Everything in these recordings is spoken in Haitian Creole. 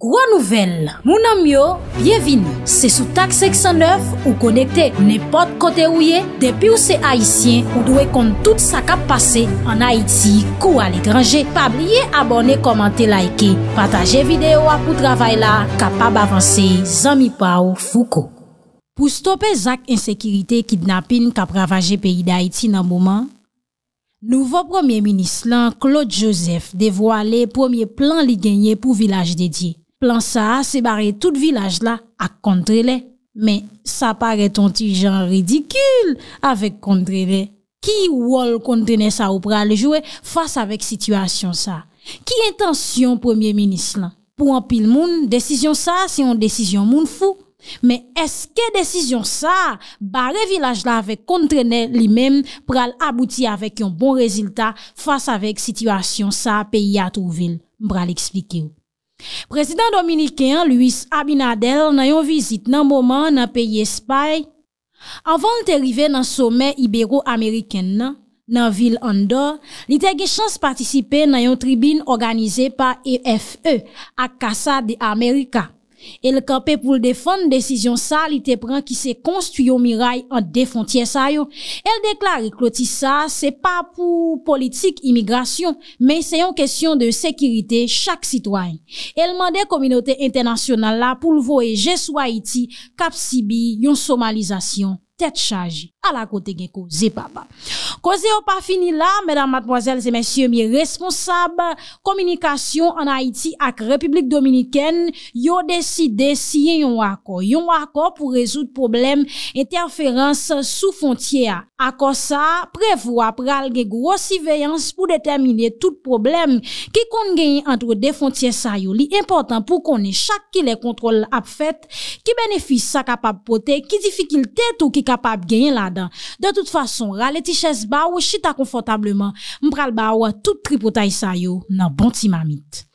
Gwa nouvel, mounan myo, bievin, se sou tak 609 ou konekte ne pot kote ouye, depi ou se Haitien ou dwe kont tout sa kap pase an Haiti kou al ekranje, pa blye abone, komante, laike, pataje videyo apou travay la, kap ap avanse, zami pa ou fouko. Pou stope zak insekiritè kidnapin kap ravaje peyi da Haiti nan mouman, Nouvo premier minis lan Claude Joseph devwa le premier plan li genye pou vilaj dedye. plan sa se bare tout vilaj la ak kontre le. Men, sa pare ton ti jan ridikul avèk kontre le. Ki wol kontre ne sa ou pral jowe fasa vèk situasyon sa? Ki intansyon premier menis lan? Pou an pil moun, desisyon sa se yon desisyon moun fou? Men, eske desisyon sa bare vilaj la avèk kontre ne li men pral abouti avèk yon bon reziltat fasa vèk situasyon sa pe yat ou vil? Mpral eksplike ou. Prezident Dominikyan Louis Abinader nan yon vizit nan mouman nan peye espay, avan te rive nan some Ibero-Ameriken nan, nan vil Andor, li te gen chans patisipe nan yon tribine organize pa EFE e ak Kassa de Amerika. El kapè pou l'de fonde desisyon sa li te pran ki se konstuyo miray an de fontye sa yo. El deklare kloti sa se pa pou politik imigrasyon men se yon kesyon de sekirite chak sitwany. El mande kominote internasyonal la pou l voe jeswa iti kap Sibi yon somalizasyon. chaji. A la kote gen kouze baba. Kouze yo pa fini la, mèdam matmoazèl zè mèsyè mi responsab komunikasyon an Haiti ak Republik Dominikèn yo deside si yon wakò. Yon wakò pou rezout problem interferans sou fontyè akò sa prevo ap ral gen grossiveyans pou determine tout problem ki kon gen yon antre de fontyè sa yo. Li important pou konen chak ki le kontrol ap fèt, ki benefis sa kapap pote, ki difikil tèt ou ki kapapote gagner De toute façon, ralé tiches ba ou chita confortablement. mpral ba ou tout tripotaille sa yo nan bon timamite.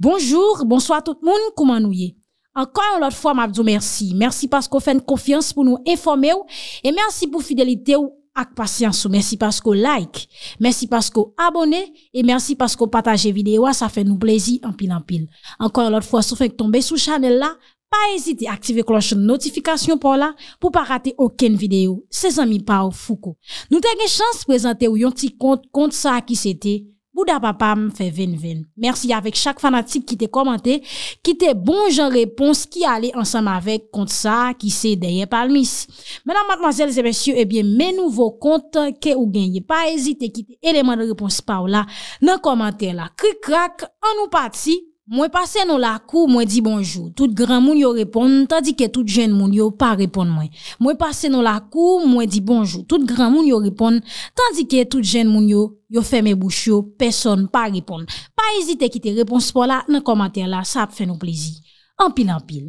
Bonjour, bonsoir tout monde, comment nou ye? Encore une autre fois, m'abdou merci. Merci parce qu'on fait une confiance pour nous informer ou, et merci pour fidélité ou avec patience ou. Merci parce qu'on like, merci parce qu'on abonne et merci parce qu'on partage vidéo. Ça fait nous plaisir en pile en pile. Encore une autre fois, si fait tomber sous channel là, pa ezite aktive kloche notifikasyon pou la pou pa rate oken videyo se zanmi pa ou fuko. Nou te gen chans prezante ou yon ti kont kont sa ki se te, bouda papam fe ven ven. Mersi avek chak fanatik ki te komante, ki te bon jan repons ki ale ansanm avek kont sa ki se deye palmis. Menan matmazel zepensyo ebyen men nouvo kont ke ou genye. Pa ezite ki te eleman de repons pou la nan komante la. Krik krak, an nou pati. Mwen pase nou la kou, mwen di bonjou, tout gran moun yo repon, tandike tout jen moun yo pa repon mwen. Mwen pase nou la kou, mwen di bonjou, tout gran moun yo repon, tandike tout jen moun yo, yo fè mè bouch yo, person pa repon. Pa ezite ki te repons pou la, nan komater la, sa ap fè nou plezi. An pil an pil.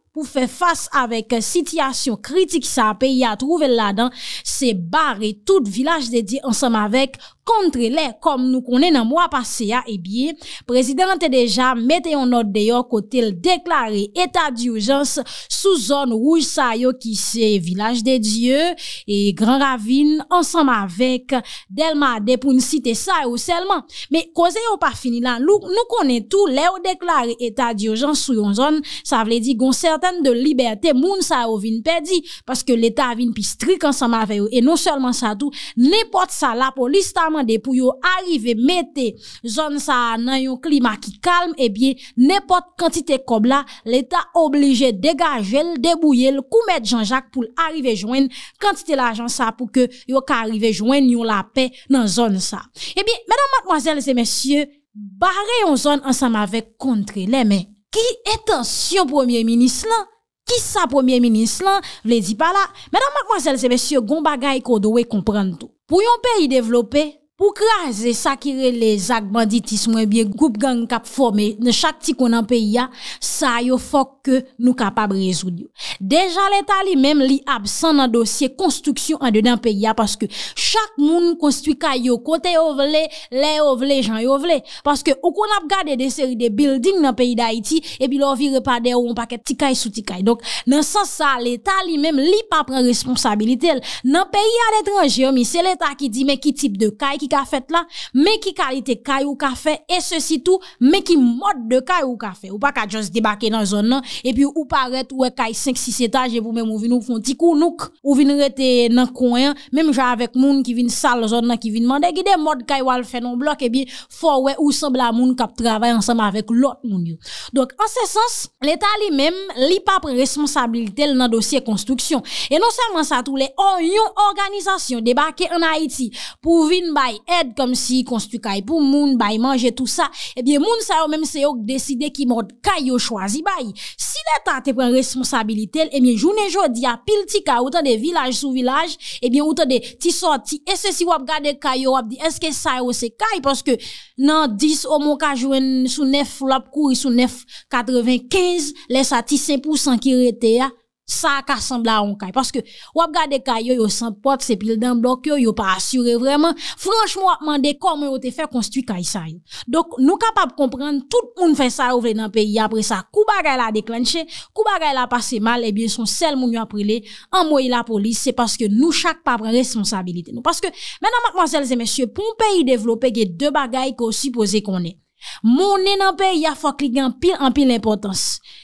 pou fè fase avèk sityasyon kritik sa apè ya trouvel la dan se barè tout vilaj de di ansam avèk kontre lè kom nou konè nan mwa pase ya e eh bie prezident te deja metè yon not deyo kote lè deklare etat di oujans sou zon rouj sa yo ki se vilaj de di yo e gran ravine ansam avèk del madè pou nsite sa yo selman me konè yon pa fini la nou konè tout lè ou deklare etat di oujans sou yon zon sa vle di gonsert ten de liberte moun sa yo vin pedi paske l'Etat vin pi strik an samave yo e non selman sa tou nepot sa la pou listaman de pou yo arrive mette zon sa nan yo klima ki kalm e bie nepot kantite kob la l'Etat oblige degaje l debouye l kou mette janjak pou l arrive joen kantite la jan sa pou ke yo ka arrive joen yo la pe nan zon sa. E eh bie menan matmazel se mesye barre yon zon an samave kontre le men Ki etan syon premier minis lan? Ki sa premier minis lan? Vle di pa la. Medan mak vwazel sebe syon goun bagay kou do we komprenn tou. Pou yon pe yi devlopè? ou kraze sakire le zak banditism ou e bie group gang kap form e nan chak ti konan peyi ya, sa yo fok ke nou kapab rezoud yo. Deja l'Etat li mem li ap san nan dosye konstruksyon an de nan peyi ya, paske chak moun konstruy kay yo kote yo vle, le yo vle, jan yo vle. Paske ou konap gade de seri de building nan peyi da iti e bi lo vi repade ou an paket ti kay sou ti kay. Donk nan san sa l'Etat li mem li pa pren responsabilite el. Nan peyi ya detranje yo mi se l'Etat ki di me ki tip de kay ki ka fet la, me ki kalite kay ou ka fe, e se si tou, me ki mod de kay ou ka fe, ou pa ka jons debake nan zon nan, e pi ou paret ou e kay 5-6 etaj, e pou mèm ou vinou fon tikou nouk, ou vinou rete nan kouen, mèm jan avèk moun ki vin sal zon nan ki vinman, degi de mod kay walfè nan blok, e bi fò wè ou sembla moun kap travè ansam avèk lòt moun yo. Donk, an se sens, l'Etat li mèm li pa pre-responsabilite nan dosye konstruksyon, e non seman sa tou le onyon organizasyon debake an Haiti pou vin bay Ed kom si konstu kay pou moun bay manje tout sa Ebyen eh moun sa yo menm se yo deside ki moun kay yo chwazi bay Si la ta te pren responsabilite el eh Ebyen jounen jo di apil ti ka Woutan de vilaj sou vilaj Ebyen eh woutan de ti sorti Ese si wap gade kay yo wap di Eske sa yo se kay Poske nan dis o moun ka jwen sou nef lop kouri sou nef 95 Lesa ti 5% ki rete ya Sa ak asembla an kay, paske wap gade kay yo yo san pot sepil den blok yo, yo pa asyure vreman. Franchmo wap mande kom yo te fè konstitwi kay sa yon. Dok nou kapap komprende, tout moun fè sa ou vle nan peyi. Apre sa, kou bagay la deklensye, kou bagay la pase mal, e bie son sel moun yo aprile, anmoy e la polis. Se paske nou chak pa pren responsabilite nou. Paske menan mwazelze mwesye, pou mpeyi devlope gey de bagay ko sipose konen. Moun e nen anpe ya fok li gen pil an pil l'importans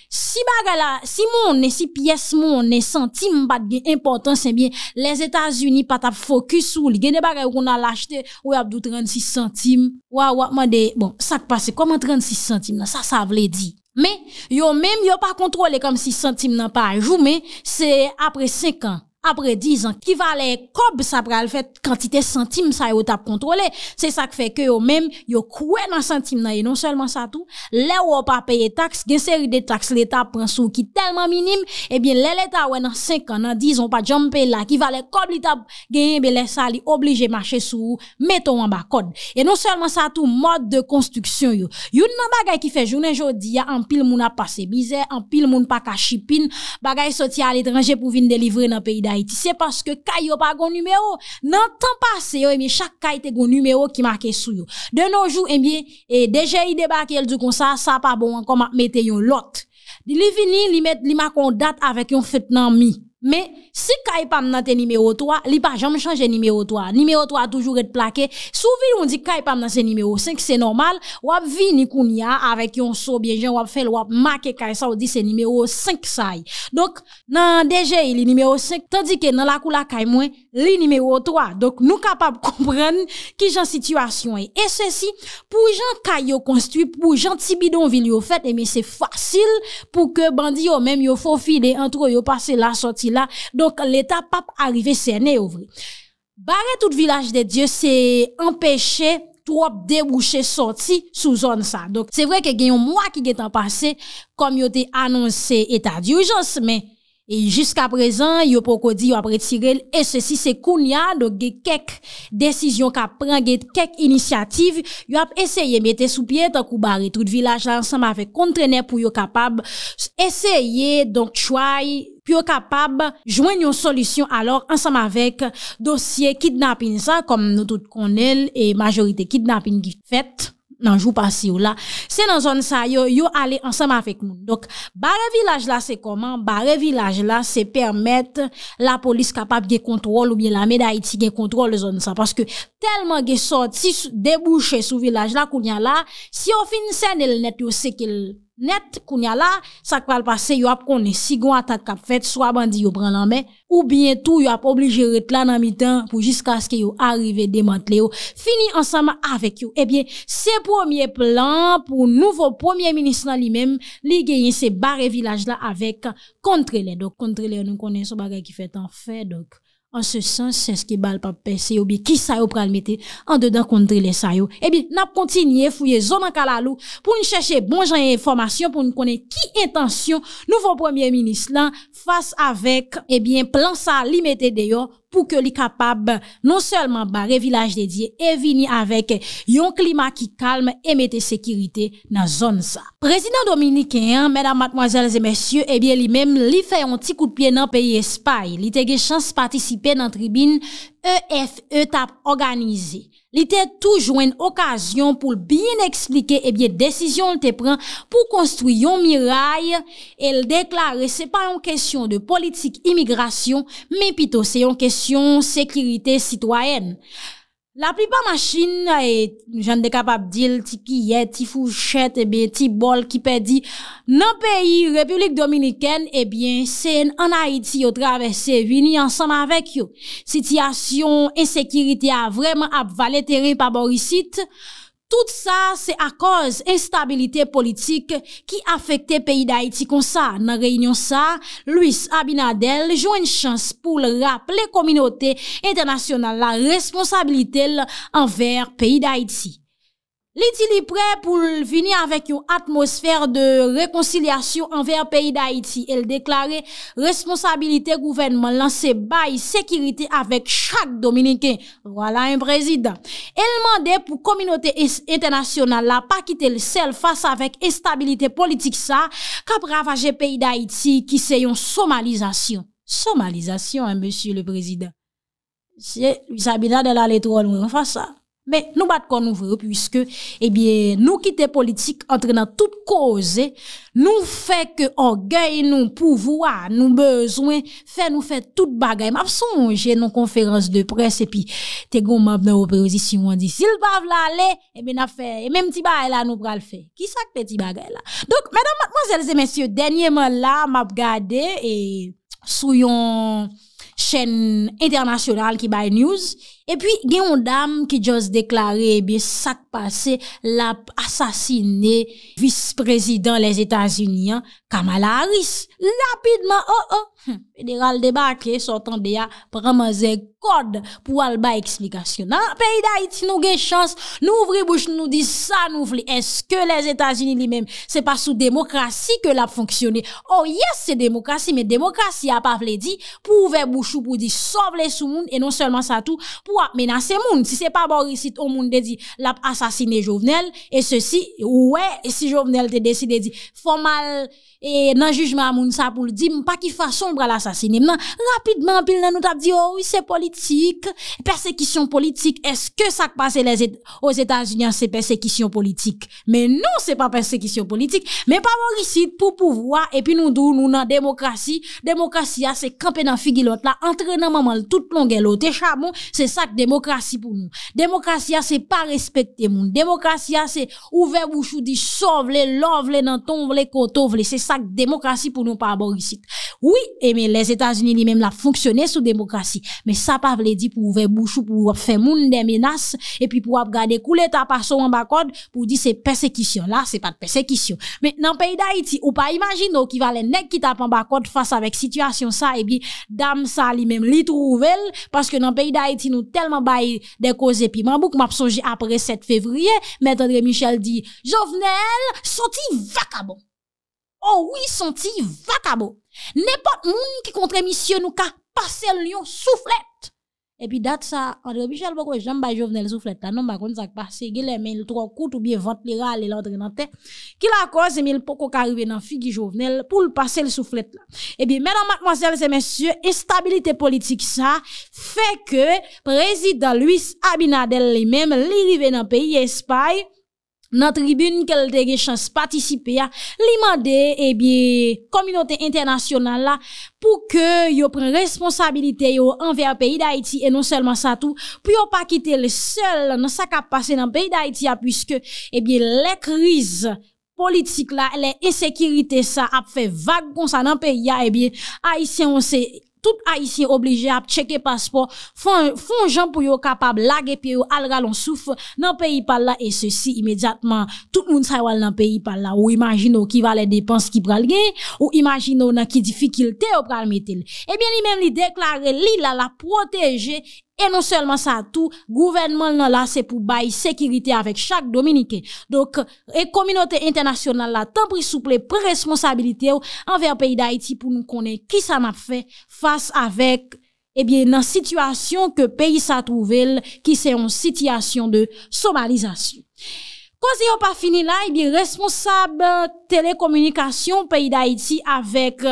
Si baga la, si moun ne si piyes moun ne centime bat gen importans Sebyen, eh les Etats-Unis pat ap fokus ou li gen ne baga ou kou nan l'achete ou ap dou 36 centime Ou a wakman de, bon, sak pa se koman 36 centime nan, sa sa vle di Men, yo men yo pa kontrole kom 6 centime nan pa ajou men, se apre 5 an apre dizan kivalen kob sa pral fet kantite santim sa yo tap kontrole se sak fe ke yo mem yo kwen nan santim nan yo, e non selman sa tou le ou pa peye taks, gen seri de taks le tap pran sou ki telman minim, ebyen le leta ou enan 5 anan dizon pa jompe la kivalen kob li tap genye e be lesa li oblije mache sou, meton wamba kod e non selman sa tou mod de konstuksyon yo, yon nan bagay ki fe jounen jodi ya, an pil moun ap pase bize an pil moun pak a shipin, bagay soti al etranje pou vin delivre nan peyday Ti se paske kay yo pa goun nume yo eh Nan tan pase yo eme Chak kay te goun nume yo ki make sou yo De nou jou eme Deje ide bake el du kon sa Sa pa bon an kom ap mete yon lot Li vini li makon dat avek yon fet nan mi Me, si kaypam nan te nimeyo 3 Li pa jom chanje nimeyo 3 Nimeyo 3 toujou et plake Sou vil yon di kaypam nan se nimeyo 5 se normal Wap vi ni koun ya Awek yon sou bjenjen wap fel wap make Kay sa ou di se nimeyo 5 say Donk nan deje li nimeyo 5 Tandike nan la kou eh la kay mwen Li nimeyo 3 Donk nou kapap kompren ki jan situasyon E se si pou jan kay yo konstu Pou jan tibidon vil yo fet E me se fasil pou ke bandi yo Mem yo fofide entro yo pase la soti là. Donc, l'État pas arrivé cerné, vrai, Barrer tout village de Dieu, c'est empêcher trop déboucher sorti sous zone ça. Donc, c'est vrai que y a un mois qui est en passé, comme il a annoncé état d'urgence, mais E jiska prezan, yo pokodi yo apretirel ese si se koun ya, doge kek desisyon ka pranget, kek inisyative, yo ap eseye mette sou pye takou bari tout vilaj la ansam avek kontrene pou yo kapab eseye, donk chway, pou yo kapab jwen yon solisyon alor ansam avek dosye kidnapin sa, kom nou tout konel e majorite kidnapin gifet. nanjou pasi yo la, se nan zon sa yo, yo ale ansama fek nou. Dok, bare vilaj la se koman? Bare vilaj la se permette la polis kapap ge kontrol ou biye la mede Haiti ge kontrol zon sa. Paske telman ge sorti, debouche sou vilaj la kounyan la, si yo fin sen el net yo sekel Net kounya la, sa kval pase yo ap konen sigon atak ap fet, swa bandi yo pran lanmen, ou bien tou yo ap obligere tlan nan mitan pou jiska aske yo arive demant le yo. Fini ansama avek yo. Ebyen, se pwomye plan pou nouvo pwomye minis nan li mem, li genyen se bare vilaj la avek kontre le. Kontre le, nou konen sou bare ki fet an fe. An se san se skibal pa pe se yo bi ki sayo pral mette an dedan kontri le sayo. Ebi eh nap kontinye fouye zonankal alou pou nou cheshe bon janye informasyon pou nou konen ki intasyon nouvo premier minis lan fase avek ebi eh plan sa li mette deyo. pou ke li kapab non selman bare vilaj eh dedye e vini avek yon klima ki kalm e mette sekirite nan zon sa. Prezident Dominique, mèdam, matmoazèl, zè mèsyè, e bie li mèm li fè yon ti koutpye nan peyi espay. Li te ge chans patisipe nan tribine EFE tap organizi. li te toujou en okasyon pou l'byen eksplike ebyen eh desisyon l te pren pou konstruyon miray, el deklare se pa en kesyon de politik imigrasyon, men pito se en kesyon sekirite sitwayen. La pripa machin, eh, jen de kap ap dil, ti kiyet, ti fouchet, eh ti bol, ki pedi, nan peyi Republik Dominiken, ebyen, sen an Haiti yo travesse, vini ansanm avek yo. Sityasyon e sekirite a vreman ap valeteri pa borisit. Tout sa, se a koz instabilite politik ki afekte peyi d'Haïti kon sa. Nan reynyon sa, Louis Abinadel jou en chans pou le rap le kominote internasyonal la responsabilite enver peyi d'Haïti. Lidi li pre pou vini avèk yon atmosfer de rekonsilyasyon anver peyi d'Haïti. El deklare responsabilite gouvenman lanse bayi sekirite avèk chak Dominiken. Vwala yon prezident. El mande pou kominote internasyonal la pa kite l sel fasa avèk estabilite politik sa ka pravaje peyi d'Haïti ki se yon somalizasyon. Somalizasyon, monsye le prezident. Se yon sabila de la letron ou yon fasa. Mais nous pas nous ouvre puisque eh bien nous t'es politique entraînant toute cause nous fait que orgueil nous pouvoir nous besoin fait nous fait toute bagaille m'a j'ai nos conférences de presse et puis t'es gon membre de on dit s'il pas aller eh bien n'a fait et même petit bagaille là nous le faire qui ça que petit bagaille là donc mesdames mademoiselles et messieurs dernièrement là m'a regardé et sur une chaîne internationale qui by news E pi gen yon dam ki jose deklare e eh bi sak pase lap asasine vis prezident les Etats-Unis Kamala Harris. Lapidman oh, oh. federal debake sotan deya pramaze kode pou alba eksplikasyon. Peida iti nou gen chans nou vri bouche nou di sa nou vli. Eske les Etats-Unis li men se pa sou demokrasi ke lap fonksyone. Oh yes se demokrasi, me demokrasi ap avle di pou ouve bouche ou pou di sovle sou moun e non selman sa tou pou mais dans ces moun. Si c'est pas Boris ou moun de monde dit assassiné Jovenel, et ceci ouais si Jovenel te dit faut mal E nan jujme a moun sa pou li di mwen pa ki fwa sombra la sasini mnen rapidman pil nan nou tap di oh oui se politik persekisyon politik eske sak pase le os Etats-Unis se persekisyon politik men nou se pa persekisyon politik men pa morisit pou pouvoa epi nou dou nou nan demokrasi demokrasi a se kampe nan figilot la entre nan maman l tout longelot echa ah, moun se sak ah, demokrasi pou nou demokrasi a se pa respekte moun demokrasi a se ouve bou chou di so vle lo vle nan ton vle ko to vle se se démocratie pour nous pas Oui, et mais les États-Unis lui-même la fonctionné sous démocratie, mais ça pas veut dire pour ouvrir bouche ou pour faire moun des menaces et puis pour regarder couler ta son en bas code pour dire c'est persécution là, c'est pas de persécution. Mais dans pays d'Haïti, ou pas imaginer qui va les nèg qui tape en bas code face avec situation ça et bien dame ça lui-même li trouvel parce que dans pays d'Haïti nous tellement bail des causes et puis ma m'a après 7 février, M. André Michel dit Jovenel sorti vacabon oh oui, senti vacabo. N'importe moun qui contre monsieur nous ka passer le lion soufflette. Et puis dat ça André Michel pourquoi j'aime pas Jovenel soufflette là non m'a contre sa passé il les mains trois coups ou bien vente les râles l'entrée dans tête. qui la cause mais poko arriver dans figure Jovenel pour le passer le soufflette là. Et eh bien mesdames mademoiselles et messieurs, instabilité politique ça fait que président Luis Abinadel lui-même li rive dans pays Espagne dans tribune qu'elle te chance participer à mandé eh bien communauté internationale là pour que yo prennent responsabilité envers envers pays d'Haïti et non seulement ça tout pour on pas quitter le seul dans ça qui a passé dans pays d'Haïti puisque eh bien les crises politique là les insécurité ça a fait vague comme ça pays ya, eh bien haïtien on sait tout a isi oblije ap cheke paspo, fon jan pou yo kapab lage pe yo al ralon souf nan peyi pal la, e se si imediatman tout moun sa yo al nan peyi pal la, ou imajino ki vale depans ki pral gen, ou imajino na ki difikilte yo pral metel. Ebyen li men li deklare li la la proteje, E non selman sa tou, gouvenman nan la se pou bayi sekiritè avèk chak dominike. Dok, e kominote internasyon nan la tan pri souple pre-responsabilite ou anver peyi d'Haïti pou nou konen ki sa map fè fase avèk eh nan situasyon ke peyi sa trouvel ki se yon situasyon de somalizasyon. Kozi eh euh, yo pa fini eh eh la, ebi responsab telekomunikasyon peyi d'Haïti avèk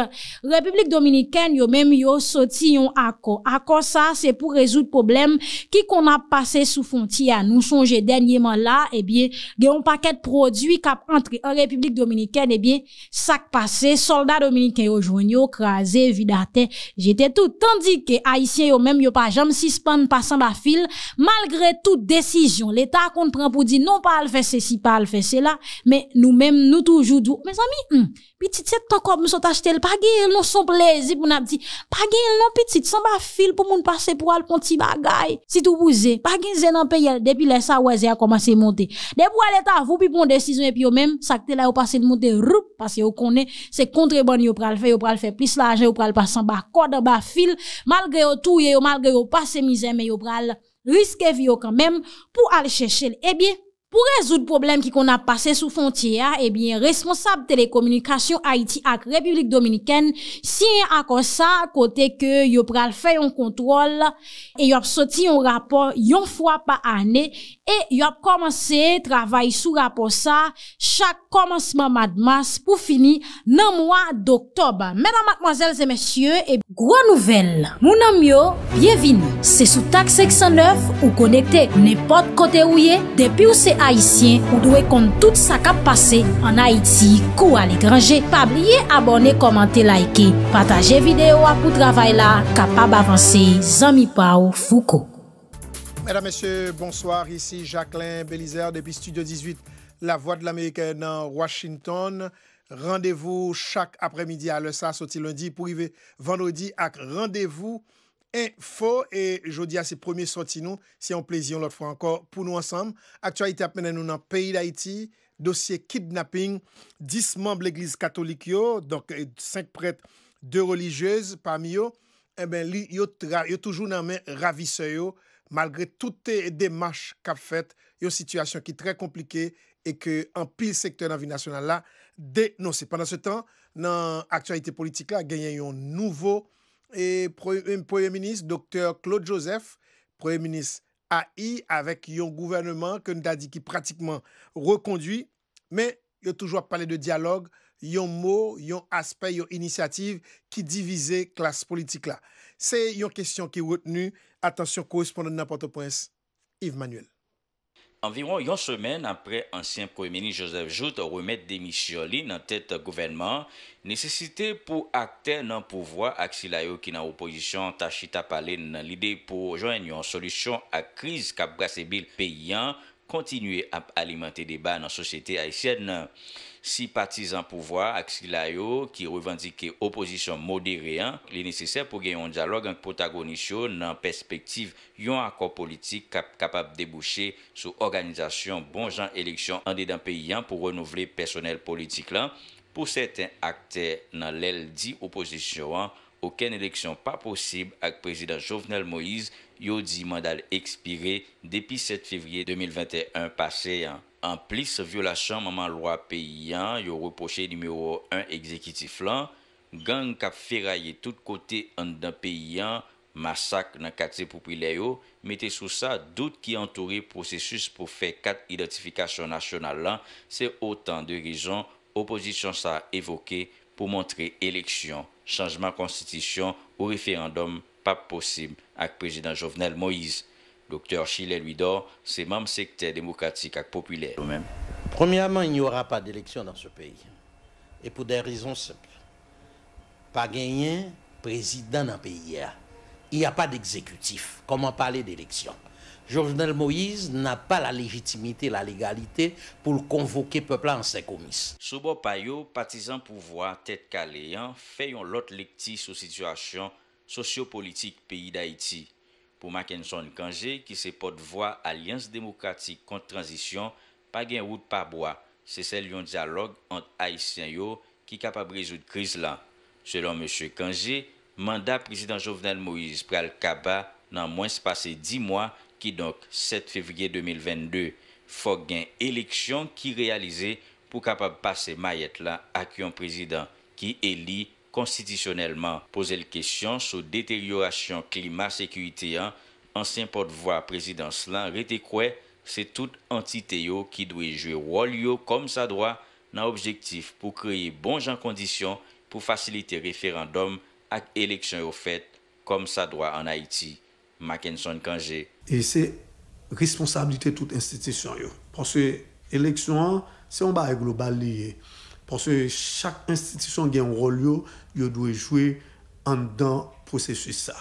Republik Dominikèn yo mèm yo soti yon akon. Akon sa, se pou rezout problem ki kon ap pase sou fontiya. Nou sonje denye man la ebi gen yon paket prodwi kap antre Republik Dominikèn ebi sak pase soldat Dominikèn yo jwen yo, krasè, vidate jete tout. Tandikè Haïtien yo mèm yo pa jam sispan pasan ba fil malgre tout desisyon l'Etat kon pran pou di non pa al fese si pas le faire cela. Mais nous-mêmes, nous toujours mes amis, hum, petite, c'est encore, nous sommes achetés, pas gagner, non, son plaisir, pour nous dire, pas gagner, non, petite, sans pas fil pour nous passer pour aller, pour petit bagay. Si tout bousé, pas c'est dans pays, depuis les ça, ouais, a commencé à monter. Depuis l'état, vous, puis prendre décision, et puis même, ça que là, vous passez de monter, roup, parce que vous connaissez, c'est contre contrebande, vous pral faire, vous pral faire plus l'argent, vous pral passer en bas, corde, en bas, fil, malgré tout, malgré vous passer misère, mais vous pral risquer vie quand même pour aller chercher. Eh bien, Pou rezout problem ki kon ap pase sou fontye ya, eh ebyen responsab telekomunikasyon Haiti ak Republik Dominikèn siyen akon sa kote ke yo pral fè yon kontrol e yo ap soti yon rapor yon fwa pa ane E yo ap komanse, travay sou rapos sa, chak komanseman madmas pou fini nan mwa d'oktober. Mèdan matmwazèl zè mèsyè, e gro nouvel. Mounan myo, bievin, se sou tak 609 ou konekte nepot kote ouye, depi ou se haisyen ou dwe kont tout sa kap pase an Haiti kou al ekranje. Pabliye abone, komante, laike, pataje videyo apou travay la, kapab avanse, zami pa ou fuko. Mesdames, Messieurs, bonsoir. Ici Jacqueline Bélisère depuis Studio 18, La Voix de l'Amérique dans Washington. Rendez-vous chaque après-midi à l'ESA, sorti lundi pour arriver vendredi à rendez-vous info. Et jeudi à ses premiers sortis nous, c'est un plaisir l'autre fois encore pour nous ensemble. Actualité à nous dans le pays d'Haïti. Dossier kidnapping, 10 membres de l'Église catholique, yo, donc 5 prêtres, 2 religieuses parmi eux. Eh bien, ils sont toujours dans les ravisseurs. malgre toute demache kap fèt, yon situasyon ki trè komplike e ke an pil sektor nan vi nasyonal la, denonsè. Pendan se tan, nan aktualite politik la, genyen yon nouvo e proye minis, doktor Claude Joseph, proye minis AI, avek yon gouvernement ke nou da di ki pratikman rekondwi, men yon toujwa pale de dialog, yon mò, yon aspe, yon iniciativ, ki divize klas politik la. Se yon kesyon ki wotenu, Atensyon kouspon nan napote pwens, Yves Manuel. Anviron yon semen apre ansyen pro-emini Joseph Jout remet demisyoli nan tèt govenman, nesesite pou akte nan pouvoi aksilayo ki nan oposisyon tachita pale nan lide pou jwen yon solusyon ak kriz kap grasebil pe yon kontinuye ap alimentè deba nan sosyete Haitienne. Si patizan pouvoi ak si la yo ki revendike opozisyon modere an, li neseser pou gen yon diyalog ak potagonisyon nan perspektiv yon akor politik kapab debouche sou organizasyon bonjan eleksyon an de dan peyi an pou renouvle personel politik lan. Pou seten akte nan lel di opozisyon an, oken eleksyon pa posib ak prezident Jovenel Moïse yo di mandal ekspire depi 7 fevriye 2021 pase an. Amplis violasyon maman lwa peyi an, yo reproche numero 1 ekzekitif lan, gang kap feraye tout kote an dan peyi an, masak nan kate pou pri le yo, mete sou sa dout ki antouri prosesus pou fe kat identifikasyon nasyonal lan, se otan de rejon oposisyon sa evoke pou montre eleksyon, chanjman konstitisyon ou referandom pa posib ak prejidan Jovenel Moïse. Dr. Chilè Lwido, se mam sekte demokratik ak popüler. Premièrement, il n'y aura pas d'eleksyon dans ce pays. Et pour des raisons simples. Pas gagnez président d'un pays hier. Il n'y a pas d'exécutif. Comment parler d'eleksyon? Jorgenel Moïse n'a pas la légitimité, la légalité pou le convoquer peuplè en 5 omis. Soubo Payo, partisan pouvoi, tête kalé, fè yon lot l'ékti sou situasyon sociopolitik pays d'Haïti. Ou Maken Son Kanje ki se pot vwa alians demokratik kontranzisyon pa gen wout pa bwa. Se sel yon diyalog ant Aisyen yo ki kapab rezout kriz la. Selon M. Kanje, manda prezident Jovenel Moise pral kaba nan mwen se pase 10 mwa ki donk 7 fevriye 2022. Fok gen eleksyon ki realize pou kapab pase mayet la ak yon prezident ki eli. konstitisyonelman. Poze l kèsyon sou deteryorasyon klima-sekwite yon, ansen pot vwa prezidans lan rete kwe, se tout antite yo ki dwe jwe wol yo kom sa droi nan objektyf pou kreye bon jan kondisyon pou fasilite referandom ak eleksyon yo fèt kom sa droi an Haiti. Mackenson Kanje. E se responsabilite tout institisyon yo. Pon se eleksyon an, se yon bae global liye. Pon se chak institisyon gen rol yo, yo dwe jwe an dan prosesu sa.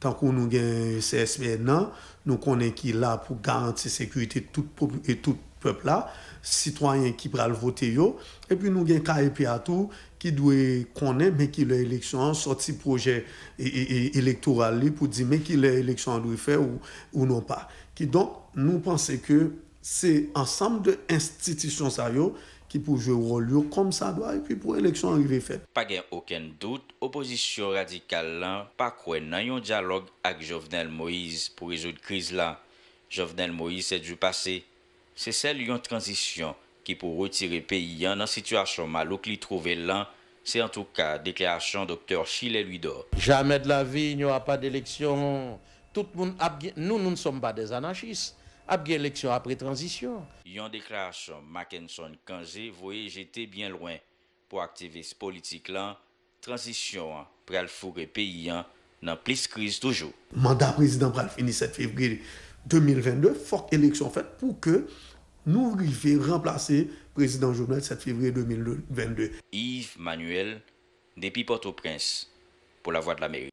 Tan kon nou gen CSMN nan, nou konen ki la pou garanti sekurite tout peop la, sitwayen ki pral vote yo, epi nou gen KAPA e tou ki dwe konen me ki le eleksyon an, soti proje elektoral li pou di me ki le eleksyon an dwe fe ou nou non pa. Ki don nou pense ke se ansam de institisyon sa yo, ki pou je ouro lyo kom sa doa epi pou eleksyon arrive fe. Pa gen oken dout, opozisyon radikal lan, pa kwen nan yon diyalog ak Jovenel Moïse pou rejou de kriz lan. Jovenel Moïse se djou pase, se sel yon transisyon ki pou retire peyi anan situasyon malouk li trove lan, se an tou ka deklerasyon Dr. Chilè lui do. Jamè de la vi, nyo a pa deleksyon. Tout moun ap gen, nou nou nson ba de zanachiste. Après transition il y a Yon déclaration Mackenson Kanze voyez, j'étais bien loin pour activer ce politique-là. Transition, pral pays pays plus plus plus crise toujours. Mandat président pral fini 7 février 2022, forte élection faite pour que nous remplacer remplacer président journal 7 février 2022. Yves Manuel, depuis Port-au-Prince, pour la Voix de la l'Amérique.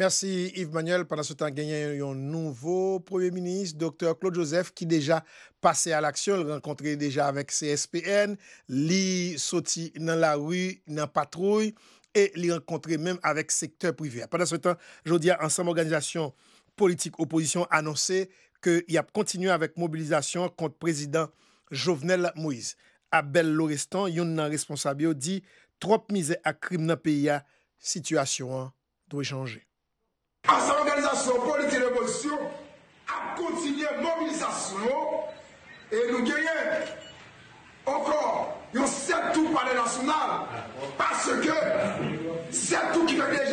Merci Yves Manuel. Pendant se tan genyen yon nouvo Premier Ministre, Dr. Claude Joseph, ki deja pase al aksyon, renkontre deja avèk CSPN, li soti nan la rue, nan patrouille, e li renkontre menm avèk sektèr privè. Pendant se tan, jodi an sam organizasyon politik oposisyon anonsè ke y ap kontinu avèk mobilizasyon kont prezident Jovenel Moïse. A bel lo restan, yon nan responsabyo di, trop mize akrim nan peya, situasyon dwe chanje. à sa organisation politique de révolution, à continuer mobilisation et nous gagnons encore sept tout par les nationales parce que c'est tout qui fait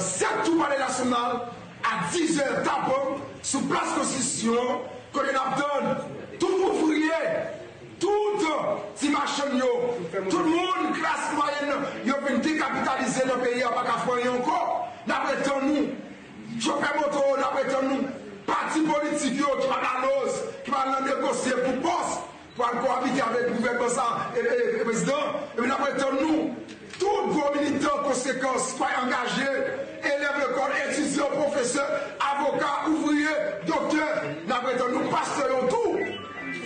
7 tout palais national à 10 heures tapant sur place constitution que nous donne tout ouvrier, tout petit machin, tout le monde, classe moyenne, ils ont décapitaliser le pays, pas qu'à et encore. D'après nous, chauffeur moto, d'après nous, parti politique qui va dans qui va négocier pour poste, pour cohabiter avec le gouvernement et le président, et nous, Bon militant, konsekans, fay angaje, eleve le kon, etudiant, profeseur, avokat, ouvriye, doktor. Na breton, nou paste yon tou.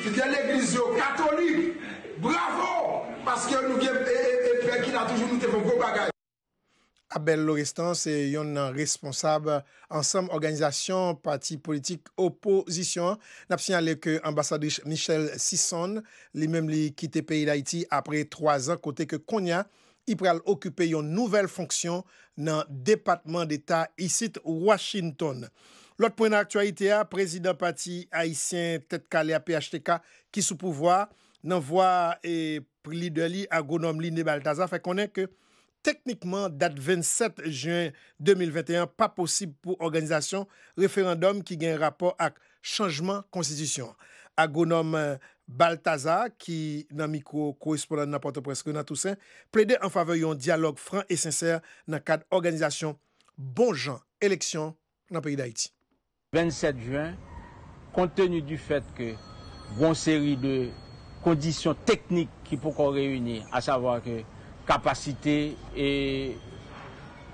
Fite l'Eglise yo katolik. Bravo! Pasker nou gen pek, pek ki nan toujou nou tevon go bagay. Abel Loristan, se yon responsab ansam organizasyon, pati politik, opozisyon. Napsyen ale ke ambasadwish Michel Sison, li mem li kite peyi la iti apre 3 an kote ke Konya, I pral okupe yon nouvel fonksyon nan Depatman d'Etat isit Washington. Lot pou en aktualite a, prezident pati Haitien Ted Kale a PHTK ki sou pouvoi nan vwa e pli de li agonom Lini Baltaza. Fek konen ke teknikman dat 27 Juin 2021 pa posib pou organizasyon referandom ki gen rapor ak chanjman konstitusyon. Agonom Lini Baltaza. Baltaza, ki nan mikro-koesporan nan Port-au-Presque nan Toussaint, bon ple bon de an fave yon dialog fran esenser nan kat organizasyon bon jan eleksyon nan peyi d'Haïti. 27 juan, kontenu du fet ke bon seri de kondisyon teknik ki pou kon reyouni, a savo ak kapasite e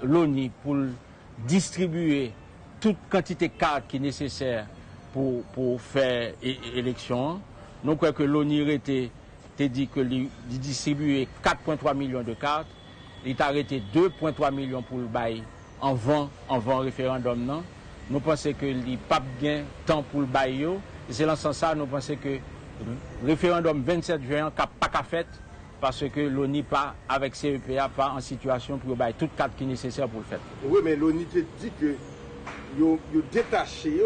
loni pou distribuye tout kantite kak ki neseser pou fey eleksyon, Nous croyons que l'ONU était dit que 4,3 millions de cartes. Il a arrêté 2,3 millions pour le bail en vent, en vent référendum. Non? Nous pensons que les papes gain temps pour le bail. C'est dans ce nous pensons que le référendum 27 juin n'a pas qu'à fait parce que l'ONU, pas, avec CEPA, pas en situation pour bail. toutes cartes qui sont nécessaires pour le faire. Oui, mais l'ONU dit que vous détaché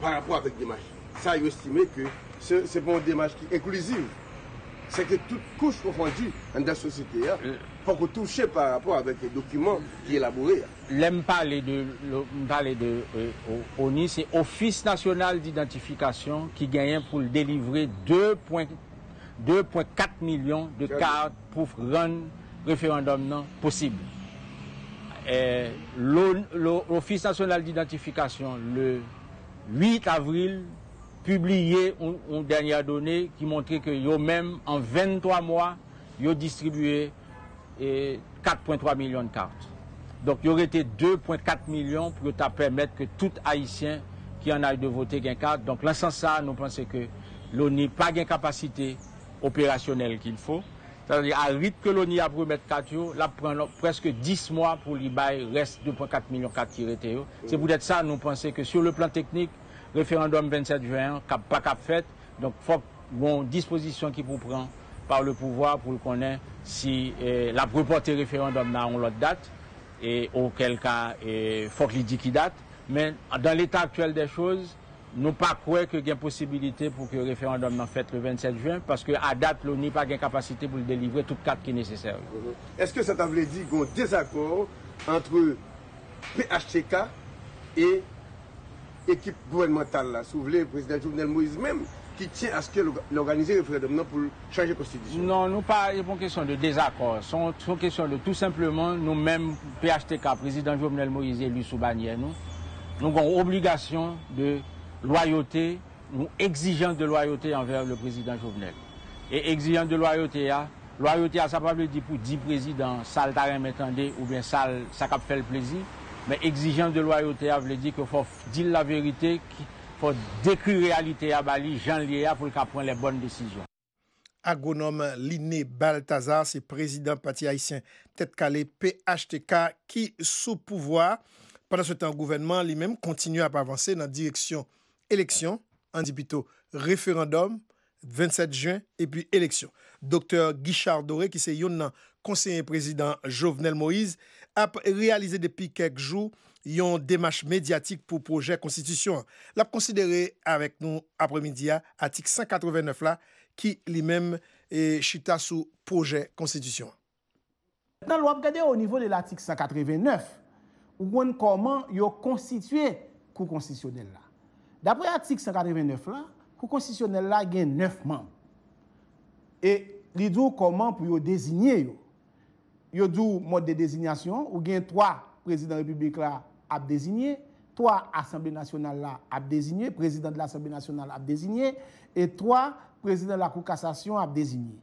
par rapport avec des Ça, il estimé que c'est pour une démarche qui inclusive. C'est que toute couche confondue dans la société, il hein, euh. faut vous par rapport avec les documents qui élaborés. Hein. L'aime parler de, de ONI, euh, c'est Office national d'identification qui gagne pour délivrer 2,4 millions de cartes pour rendre référendum non possible. Euh, L'Office national d'identification, le 8 avril publié une, dernière donnée qui montrait que yo même en 23 mois, yo distribué 4,3 eh, millions de cartes. Donc, il y aurait été 2,4 millions pour permettre que tout Haïtien qui en a de voter gagne carte. Donc, là, sans ça, nous pensons que l'ONU n'a pas de capacité opérationnelle qu'il faut. C'est-à-dire, à rythme que l'ONU a pour mettre 4 là, prend presque 10 mois pour l'IBAI, reste 2,4 millions de cartes qui étaient. C'est pour être ça, nous pensons que sur le plan technique, référendum 27 juin, pas qu'à fait. Donc, il faut bon disposition qui vous prend par le pouvoir pour le connaître si la eh, la reporter référendum n'a une autre date et auquel cas il eh, faut qu'il dit qui date. Mais dans l'état actuel des choses, nous pas qu'il y ait une possibilité pour que le référendum n'en fait le 27 juin, parce qu'à date, l'ONU n'a pas de capacité pour le délivrer toutes cartes qui est nécessaire. Est-ce que ça qu'il y a un désaccord entre PHTK et équipe gouvernementale, si vous voulez, le président Jovenel Moïse même, qui tient à ce que l'organiser référendum pour changer la constitution Non, nous pas une question de désaccord. C'est une question de tout simplement nous-mêmes, PHTK, président Jovenel Moïse et sous bannière, nous, nous avons obligation de loyauté, nous exigeons de loyauté envers le président Jovenel. Et exigeant de loyauté, à, hein, loyauté, à, hein, ça ne dire pour 10 présidents, ça, le ou bien ça, ça fait le plaisir. Men exijan de loyote a vle di ke fof di la verite ki fof dekri realite a bali jan liye a fwe ka pon le bonne desijon. Agonome Liné Baltazar se prezident pati haisyen Tetkale PHTK ki sou pouvoi. Panan se tan gouvenman li menm kontinu a pa avanse nan direksyon eleksyon. An di pito referandom 27 juen epi eleksyon. Dokter Guichard Doré ki se yon nan konseyen prezident Jovenel Moïse. ap realize depi kek jou yon demache medyatik pou proje konstitusyon. Lap konsidere avek nou apremidya atik 189 la ki li menm e, chita sou proje konstitusyon. Nan lwap gade ou nivou l atik 189, ou gwen koman yo konstituye kou konstisyonel la. D apre atik 189 la, kou konstisyonel la gen neuf manm. E ridou koman pou yo dezinyen yo. y a deux modes de désignation, ou bien trois présidents de la République là à désigner, trois Assemblée nationale là à désigner, président de l'Assemblée nationale à désigner, et trois présidents de la Cour cassation à désigner.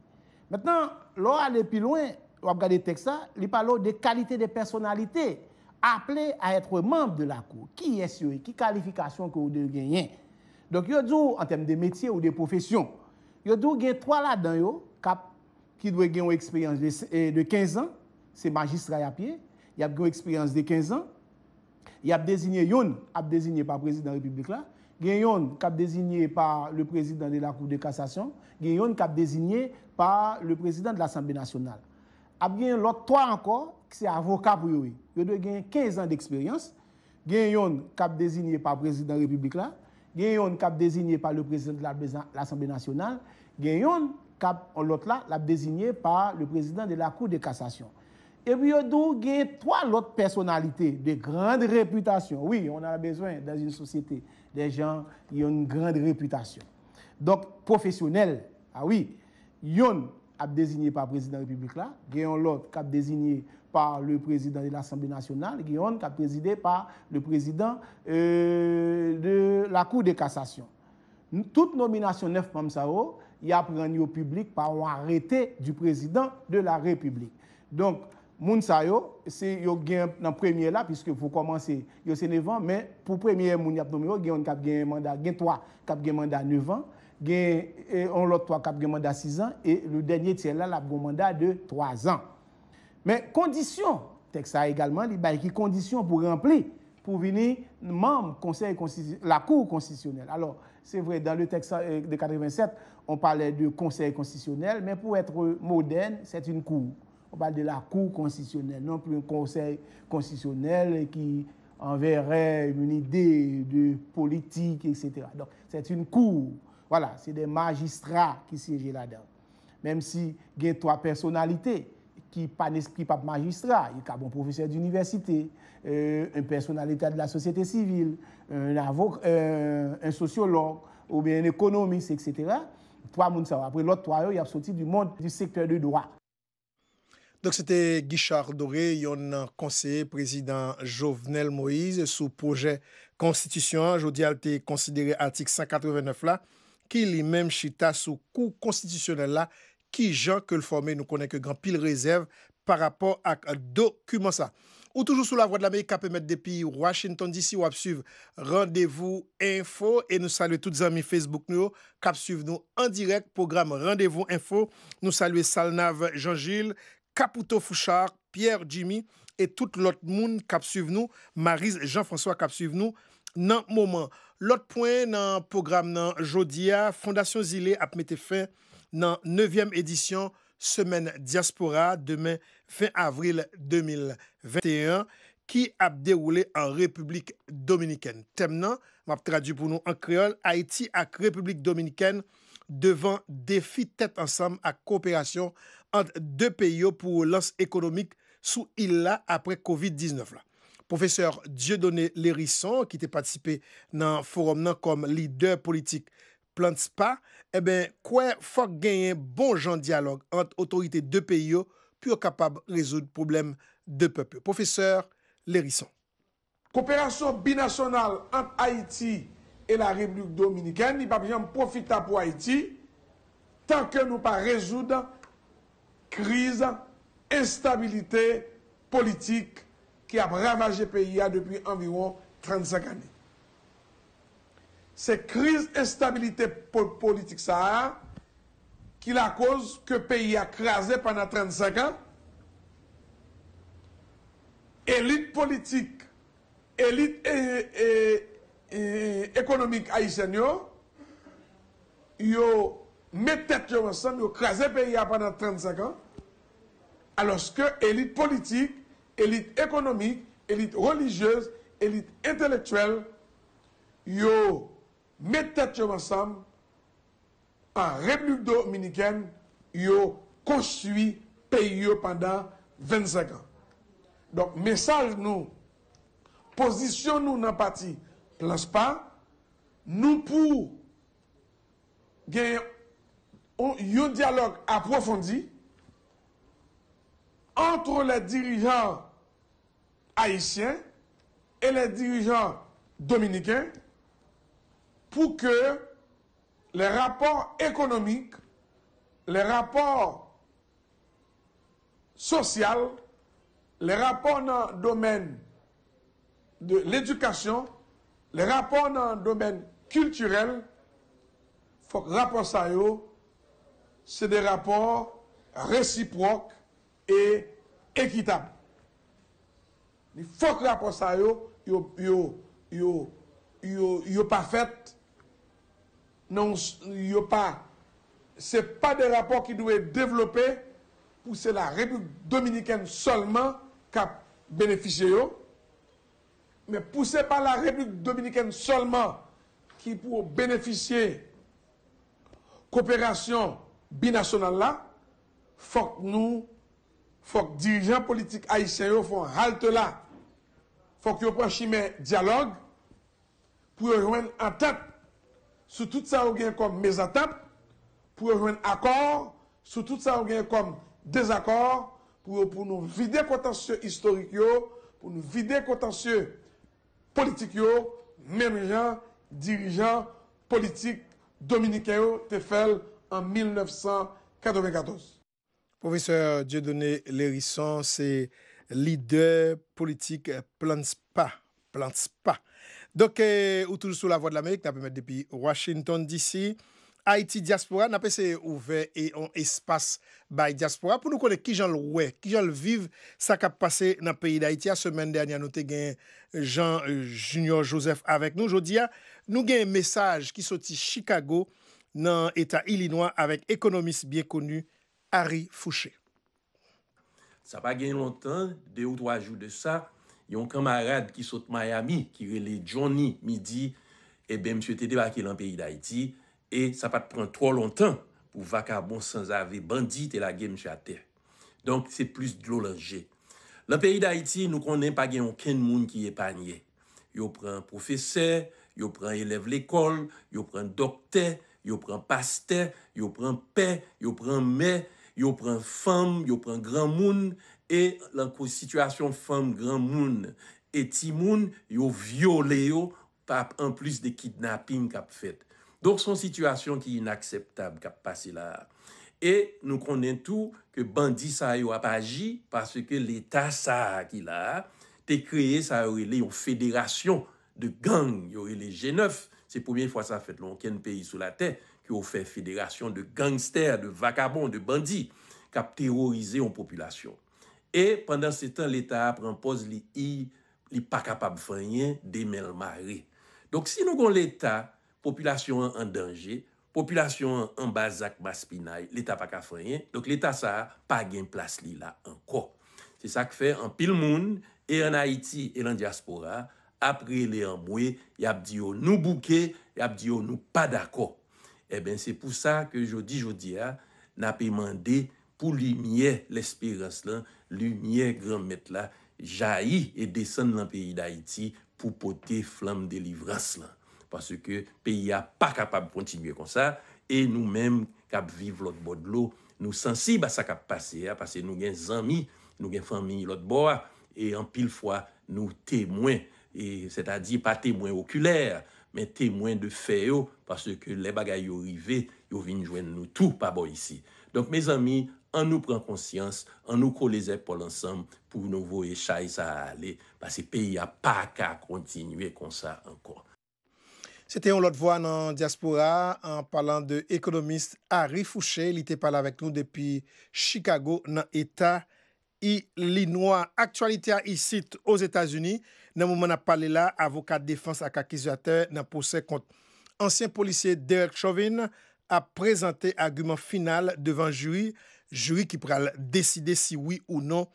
Maintenant, l'on aller plus loin, on regarder le texte il parle de qualité de personnalité appelée à être membre de la Cour. Qui est ce qui qualification que vous devez gagner? Donc, yo en termes de métier ou de profession, yo y a trois là-dedans yo, cap qui doit avoir une expérience de 15 eh, ans, c'est magistrat à pied, il a une expérience de 15 ans, il a désigné yon, a désigné par le président de la République là, a qui désigné par le président de la Cour de cassation, Gayon qui désigné par le président de l'Assemblée nationale. A bien l'autre trois encore qui c'est avocat pour eux. Il gagner 15 ans d'expérience. Gayon cap désigné par le président de la République là, a qui désigné par le président de l'Assemblée nationale, Gayon l'autre là, l'a désigné par le président de la Cour de cassation. Et puis, il y a trois autres personnalités de grande réputation. Oui, on a besoin dans une société des gens qui ont une grande réputation. Donc, professionnels, ah oui, ont a désigné par le président de la République là, a l'autre qui désigné par le président de l'Assemblée nationale, Guéon qui a présidé par le président euh, de la Cour de cassation. Toute nomination neuf comme ça, y a rendu au public par un arrêté du président de la République. Donc, Mounsayo, c'est yo gain dans premier là puisque vous commencez yo c'est 9 ans mais pour premier moun y a nommé yo cap gain mandat gain 3 cap gain mandat 9 ans gain on eh, l'autre 3 cap gain mandat 6 ans et le dernier tiers là la bon mandat de 3 ans. Mais condition texte a également il bail qui condition pour remplir pour venir membre conseil la Cour constitutionnelle. Alors c'est vrai, dans le texte euh, de 87, on parlait de conseil constitutionnel, mais pour être moderne, c'est une cour. On parle de la cour constitutionnelle, non plus un conseil constitutionnel qui enverrait une idée de politique, etc. Donc, c'est une cour. Voilà, c'est des magistrats qui siègent là-dedans. Même si il y a trois personnalités qui pas pas magistrat, il y a euh, un bon professeur d'université, un une personnalité de la société civile, Euh, euh, un avok, un sociolog, oube, un ekonomist, etc. Toa moun sa wapre, lot toa yo, y ap soti du moun, du sektor de doa. Dok se te Gichard Doré, yon konseye, prezident Jovenel Moïse, sou proje konstitusyon, jodi al te konsidere atik 189 la, ki li menm chita sou kou konstitusyonel la, ki jan ke lforme nou konen ke gran pil rezerv par rapor ak euh, dokumansa. Ou toujou sou la vwa de la mei, kap emet depi Washington DC ou ap suive Rendezvous Info. E nou salwe tout zami Facebook nou, kap suive nou an direk, program Rendezvous Info. Nou salwe Salnav, Jean-Gilles, Caputo Fouchard, Pierre, Jimmy, et tout lot moun, kap suive nou, Marise, Jean-François, kap suive nou nan mouman. Lot pwen nan program nan Jodia, Fondasyon Zile ap mette fe nan 9e edisyon, Semen Diaspora, demen. fin avril 2021 ki ap deroule an Republik Dominikèn. Tem nan, map tradu pou nou an Kreol, Haiti ak Republik Dominikèn devan defi tet ansam ak kooperasyon ant de peyo pou lans ekonomik sou il la apre COVID-19 la. Professeur Dieudonné Lérisson, ki te patisipe nan forum nan kom Lider Politique Plante Spa, e ben kwen fok genyen bon jan dialog ant otorite de peyo pou yo kapab rezoud problem de pepe. Professeur Lerisson. Kooperasyon binasyonal ant Haiti e la Republik Dominikane, ni pa pijan profita pou Haiti tanke nou pa rezoud krize, instabilite politik ki ap ramaje peyi ya depi anviron 35 ane. Se krize instabilite politik sa a, ki la kouz ke peyi akraze panat 35 an, elit politik, elit ekonomik a isen yo, yo metet yo ansan, yo kraze peyi apanat 35 an, aloske elit politik, elit ekonomik, elit religyez, elit entelektuel, yo metet yo ansan, en République dominicaine, ils a construit pays pendant 25 ans. Donc, message nous, position nous dans le parti pas nous pour gagner un dialogue approfondi entre les dirigeants haïtiens et les dirigeants dominicains pour que les rapports économiques, les rapports sociaux, les rapports dans le domaine de l'éducation, les rapports dans le domaine culturel, faut rapport c'est des rapports réciproques et équitables. Il faut que rapport ça yo yo non, pas. Ce pas des rapports qui doivent être développés pour la République dominicaine seulement qui a bénéficié. Mais poussé par la République dominicaine seulement qui pour bénéficier coopération binationale là, faut que nous, faut dirigeants politiques haïtiens font halte là. Faut que prennent chemin dialogue pour en tête Soutout sa ou gen kom mezatap, pou yo jwen akor, soutout sa ou gen kom dezakor, pou yo pou nou videkotansye historik yo, pou nou videkotansye politik yo, mermijan dirijan politik Dominika yo te fel en 1994. Professeur Diodoné Lérisson, se lider politik Plantspa, Plantspa. Dok, ou toujou sou la vo de la Mèrik, napè met depi Washington DC, Haiti diaspora, napè se ouve e yon espas bay diaspora, pou nou konè ki jan l wè, ki jan l viv, sa kap pase nan peyi d'Haiti. A semen dènyan nou te gen Jean euh, Junior Joseph avèk nou. Jodi ya, nou gen yon mesaj ki soti Chicago nan etat ilinois avèk ekonomis byè konu Harry Fouché. Sa pa gen yon lontan, de ou to ajou de sa, Yon kamarade ki sote Miami ki rele Johnny mi di, ebe eh mse te debake lan peyi da iti, e sa pa te pren tro lontan pou va ka bon sans ave bandit e la gen mse ate. Donk se plus dlo lanje. Lan peyi da iti nou konen pa gen yon ken moun ki e panye. Yo pren profese, yo pren eleve lekol, yo pren dokte, yo pren paste, yo pren pe, yo pren me, yo pren fam, yo pren gran moun, E lankou sitwasyon fam gran moun eti moun yo vyo leyo pap an plus de kidnapping kap fet. Donk son sitwasyon ki inakseptab kap pase la. E nou konen tou ke bandi sa yo ap aji parce ke l'eta sa ki la te kreye sa yo rele yo federasyon de gang yo rele G9. Se poumyen fwa sa fet loun ken peyi sou la te ki yo fe federasyon de gangster, de vakabon, de bandi kap terorize yon populasyon. E, pandan se tan l'Etat ap rempoz li yi li pa kapab fanyen de menl ma re. Dok si nou kon l'Etat, popylasyon an dange, popylasyon an bazak baspinaj, l'Etat pa kap fanyen, dok l'Etat sa pa gen plas li la anko. Se sa ke fe, an pil moun, e an Haiti, e an diaspora, apre li an mwe, yap diyo nou bouke, yap diyo nou pa dako. E eh ben, se pou sa ke jodi jodia, ah, na pe mande, pou li miye l'espirans lan, li miye gran met la, jayi e desen lan peyi da iti, pou pote flam delivrans lan. Paske peyi a pa kapab kontinye kon sa, e nou menm kap vive lot bod lo, nou sensib asa kap pase ya, pase nou gen zami, nou gen fami lot bo a, e an pil fwa nou temwen, e seta di pa temwen okuler, men temwen de feyo, paske le bagay yo rive, yo vin jwen nou tou pa bo isi. Donk me zami, an nou pren konsyans, an nou ko le zep pou l'ansan pou nou vo e chay sa ale, pas se peyi a pa ka kontinue kon sa ankon. Se te yon lot vwa nan diaspora, an palan de ekonomist Ari Fouché, li te pala vek nou depi Chicago, nan Eta ili noa. Aktualite a isit oz Etasuni, nan mouman a pale la avokat defans ak akizate nan posè kont ansyen polisye Derek Chauvin a prezante agumen final devan juri Juri ki pral deside si oui ou non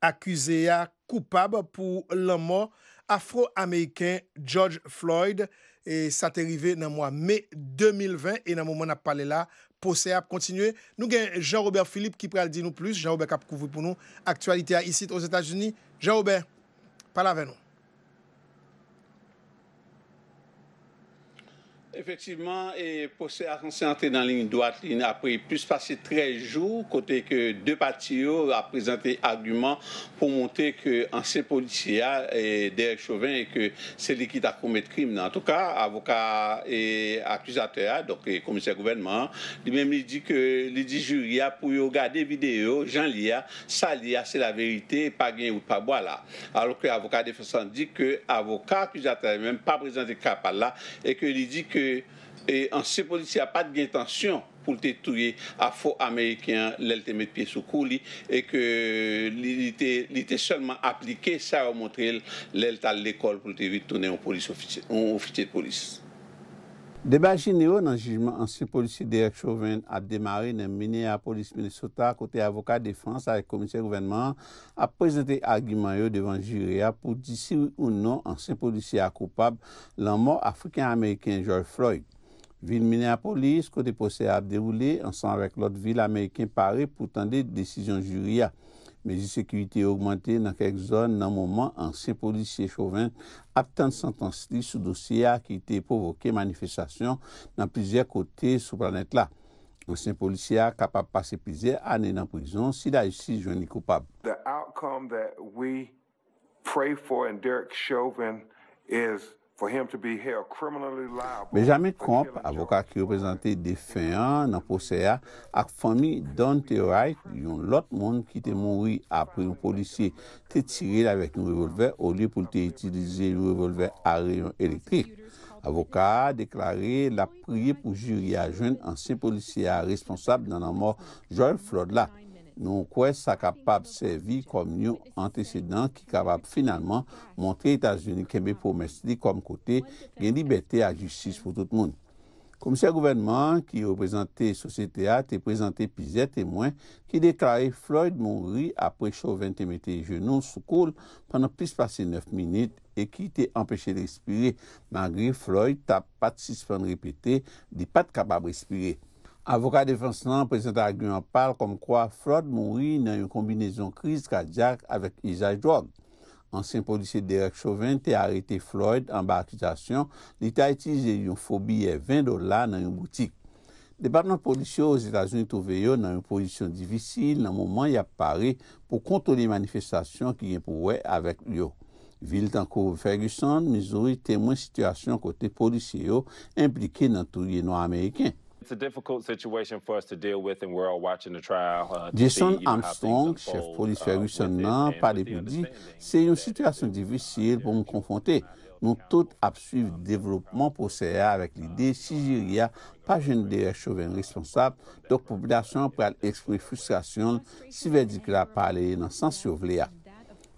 akuse ya koupab pou laman Afro-Ameyken George Floyd. E sa te rive nan mwa me 2020 e nan mwaman ap pale la pou se ap kontinue. Nou gen Jean-Robert Philippe ki pral di nou plus. Jean-Robert kap kouvou pou nou. Aktualite a isit o Zeta Jouni. Jean-Robert, pale ave nou. Effectivement, et pour se concentré dans la ligne droite, il a pris plus passer 13 jours, côté que deux parties ont oh, présenté arguments pour montrer que ancien policier ah, et des Chauvin et que c'est lui qui a commis le crime. En tout cas, avocat et accusateur, ah, donc et commissaire gouvernement, lui-même il dit que il dit jury ah, pour regarder vidéo, Jean Lia, ça Lia, c'est la vérité, pas gain ou pas voilà. Alors que l'avocat défense dit que avocat accusateur même pas présenté capable là et que lui dit que et en il n'y a pas de d'intention pour te un faux américain l'elle mettre pied sous couli, et que il était seulement appliqué ça au montrer l'elle à l'école pour te retourner en police officier de police. Deba jineyo nan jijman ansen polisi Derek Chauvin a demare nan Minea Polis Minnesota kote avokat defans a komisyen gouvernement a prezente agimanyo devan jiriya pou disi ou non ansen polisi a kopab lan mor Afrikan Ameriken George Floyd. Vin Minea Polis kote pose a deroule ansan vek lot vil Ameriken pare pou tende desisyon jiriya. Mezi sekwite yo augmante nan kek zon nan mouman an sen policye Chauvin aptan san tansli sou dosye a ki te povoke manifestasyon nan pizye kote sou planet la. O sen policye a kapap pase pizye ane nan pizyon si la justi jouni koupab. The outcome that we pray for in Derek Chauvin is... Benjamin Komp, avokat ki reprezenti defenyan nan poseya ak fami Dante Wright yon lot moun ki te mounri apri yon polisye te tiril avek yon revolver o li pou te itilize yon revolver a reyon elektrik. Avokat deklari la priye pou jiri a jwen ansi polisye a responsab nan an mor Joel Flodla. Nou kwen sa kapap servi kom nyon antecedant ki kapap finalman montre Etats-Unis kembe pou mestri kom kote gen libetè a jistis pou tout moun. Komisè gouvernement ki reprezentè Sosieté A te prezentè pizè temwen ki deklarè Floyd moun ri apre chow 20 mète je nou soukoul panon plis pase 9 minit e ki te empèche de respire magre Floyd tap pat sispan repete di pat kapap respire. Avokat Defenslan, prezenta agyen anpal kom kwa Freud mounri nan yon kombinezon kriz kadyak avèk izaj drog. Ansen polisye Derek Chauvin te arete Floyd anba akutasyon li ta etize yon fobiye 20 dola nan yon boutik. Departman polisye yo os Etasouni touve yo nan yon polisyon divisil nan mouman yap pare pou kontoli manifestasyon ki gen pou wè avèk yo. Vil tankou Ferguson, Missouri temwen situasyon kote polisye yo implike nan touye nou Ameriken. Uh, Jason Armstrong, chef uh, policier Wilson nan, pa de pou di, se yon situasyon divisyil pou mou konfonte. Nou tout ap suivi devlopman pou se ya vek li de si jiri ya, pa jen direk chowen responsab, dok popilasyon pral ekspris frustrasyon si ve di kwa pale nan san chow le ya.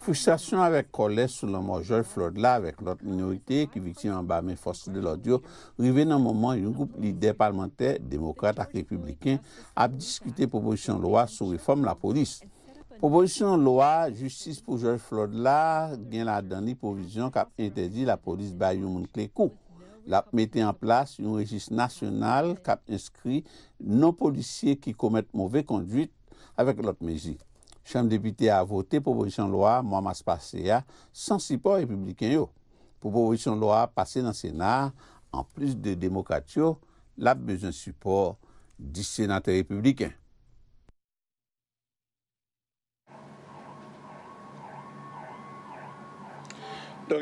Frustrasyon avek kole sou lomo George Flodla vek lot minorite ki vitin an ba men fosli de lodyo rive nan mouman yon goup lider palmente, demokrata, republiken ap diskite proposisyon loa sou reform la polis. Proposisyon loa, justice pou George Flodla gen la dani provisyon kap entedi la polis bayou moun klekou. Lap mette an plas yon regis nasyonal kap inskri non-polisyen ki komet mouve konduit avek lot mezi. Chame depite a voté proposisyon lwa, mwa mas pase ya, san sipo republiken yo. Proposisyon lwa pase nan sena, an plis de demokat yo, la bezen sipo di senate republiken. Donc,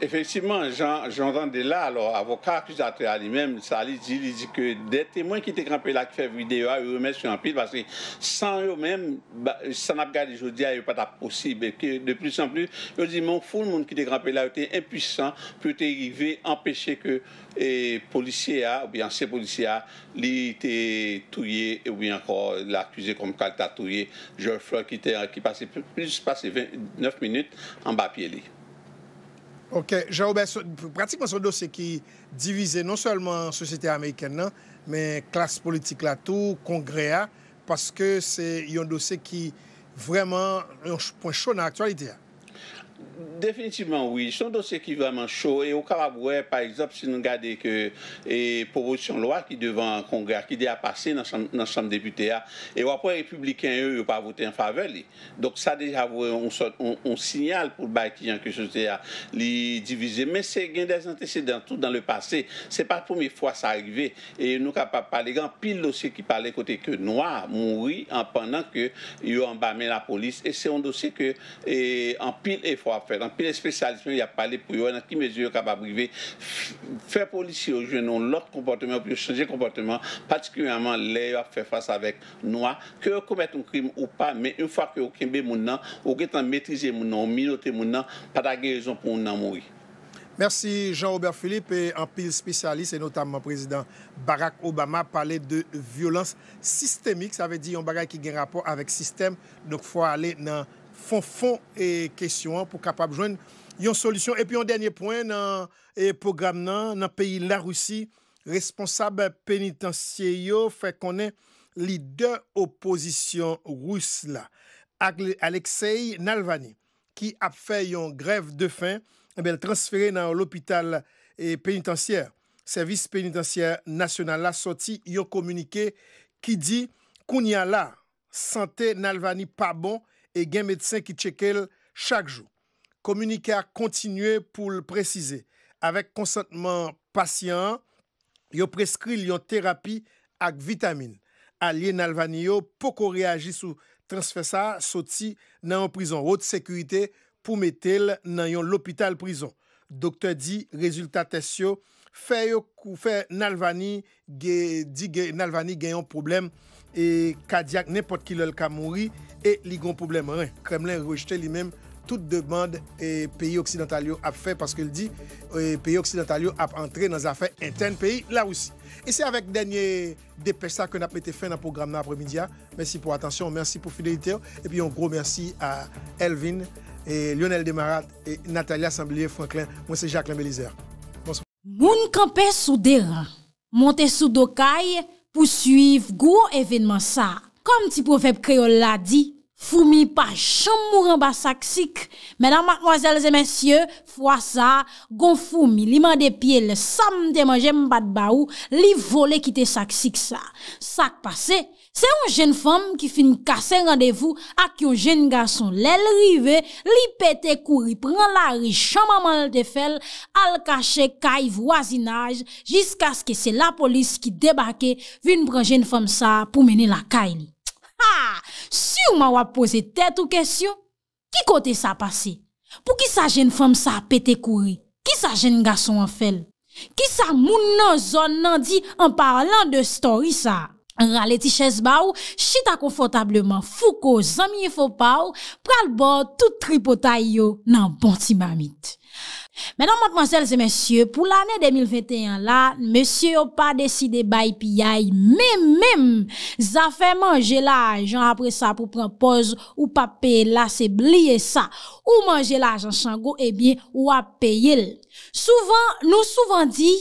effectivement, j'entends de là, alors, avocat accusateur à lui-même, ça lui dit, il dit que des témoins qui étaient grimpés là, qui fait vidéo, ils remettent sur un pile parce que sans eux-mêmes, bah, ça n'a pas je dis, ah, pas possible. que de plus en plus, je dis, mon fou, le monde qui était grimpé là, était impuissant, peut arriver, empêcher que les policiers, ou bien ces policiers, ils étaient touillés, ou bien encore l'accusé comme touillé Geoffroy, qui, était, qui passait plus, de 29 minutes en bas pied. OK. Jean-Aubert, pratiquement ce dossier qui divisait non seulement la société américaine, mais la classe politique, là, tout, congrès, parce que c'est un dossier qui vraiment un point chaud dans l'actualité. Définitivement, oui. C'est un dossier qui est vraiment chaud. Et au Carabouet, par exemple, si nous regardons que et proposition de loi qui devant un congrès, qui déjà passé dans la Chambre députés, ah, et après, les républicains, eux, n'ont pas voté en faveur. Donc, ça, déjà, on, signale pour le Baïtian que je a divisé. Mais c'est des antécédents tout dans le passé. Ce n'est pas la première fois que ça arrive. Et nous, capables de parler, en pile dossier qui parlait côté que noir mourit en pendant que ont emballé la police. Et c'est un dossier que, et, en pile effort, faire pile spécialiste, il il y a parlé pour yo, qui qui mesure arriver, faire policier de non. L'autre comportement, lot l'autre comportement, comportement changer komportemen, patikulyaman le yo ap fè fasa un crime ou pas, mais une fois que vous kembe moun nan, ou maîtrisé, ou minote Merci Jean-Robert Philippe, et un pile spécialiste, et notamment président Barack Obama, parlait de violence systémique. Ça veut dire un bagage qui a rapport avec le système. Donc, il faut aller dans Fon fon e kesyon an pou kapap jwen yon solusyon. E pi yon denye poen nan epogam nan, nan peyi la Roussi, responsab penitensye yo fè konen li de oposisyon rous eh la. Ak Alexei Nalvani ki ap fè yon grev de fin, e bel transfere nan l'opital eh, penitensyer, Servis Penitensyer National. La soti yon komunike ki di koun ya la, sante Nalvani pa bon, e gen medsen ki cheke l chak jou. Komunika kontinue pou l precize. Awek konsantman pasyen, yo preskri li yon terapi ak vitamine. Alie nalvani yo, pou ko reagi sou transfesa, soti nan yon prison. Ote sekurite pou metel nan yon lopital prison. Dokter di, rezultat esyo, fe yo koufe nalvani gen yon probleme. e kadiak nepot kilol ka mouri e li gon poublem ren. Kremlin rejte li menm tout demand e peyi oksidentalyo ap fe, paske li di, e, peyi oksidentalyo ap entre nan zafen enten peyi la rousi. E se avek denye depesa ke nap mete fe nan program nan apremidya, mersi pou atensyon, mersi pou fideliteyo, e pi yon gro mersi a Elvin, e Lionel Demarra, e Natalia Sambelier, Franklin, monsen Jacqueline Belizer. Monsen. Moun kampè sou deran, montè sou dokaye, Pou suiv, gwo evenman sa, kom ti profep kreol la di, foumi pa chanm mou ran ba sak sik, menan matmoazelze mensyo, fwa sa, gon foumi, li mande pie, le sam de manje mbat ba ou, li vole kite sak sik sa. Sak pase, Se yon jen fom ki fin kase randevou ak yon jen gason lèl rive, li pète kouri, pran la ri chanmaman l de fel, al kache kaiv wazinaj, jisk aske se la polis ki debake vin pran jen fom sa pou mene la kaile. Ha! Si ou ma wap pose tèt ou kesyon, ki kote sa pase? Po ki sa jen fom sa pète kouri? Ki sa jen gason an fel? Ki sa moun nan zon nan di an parlan de story sa? Rale ti ches bau, chita konfotableman, fou ko zamiye fopaw, pral bo tout tripotay yo nan bonti mamit. Menon mounk mansel zemensye, pou l'anen 2021 la, monsye yo pa deside bay piyay, men men, zafen manje la ajan apre sa pou pranpoz ou pa peye la se bliye sa, ou manje la ajan chango e bie ou a peye l. Souvan, nou souvan di...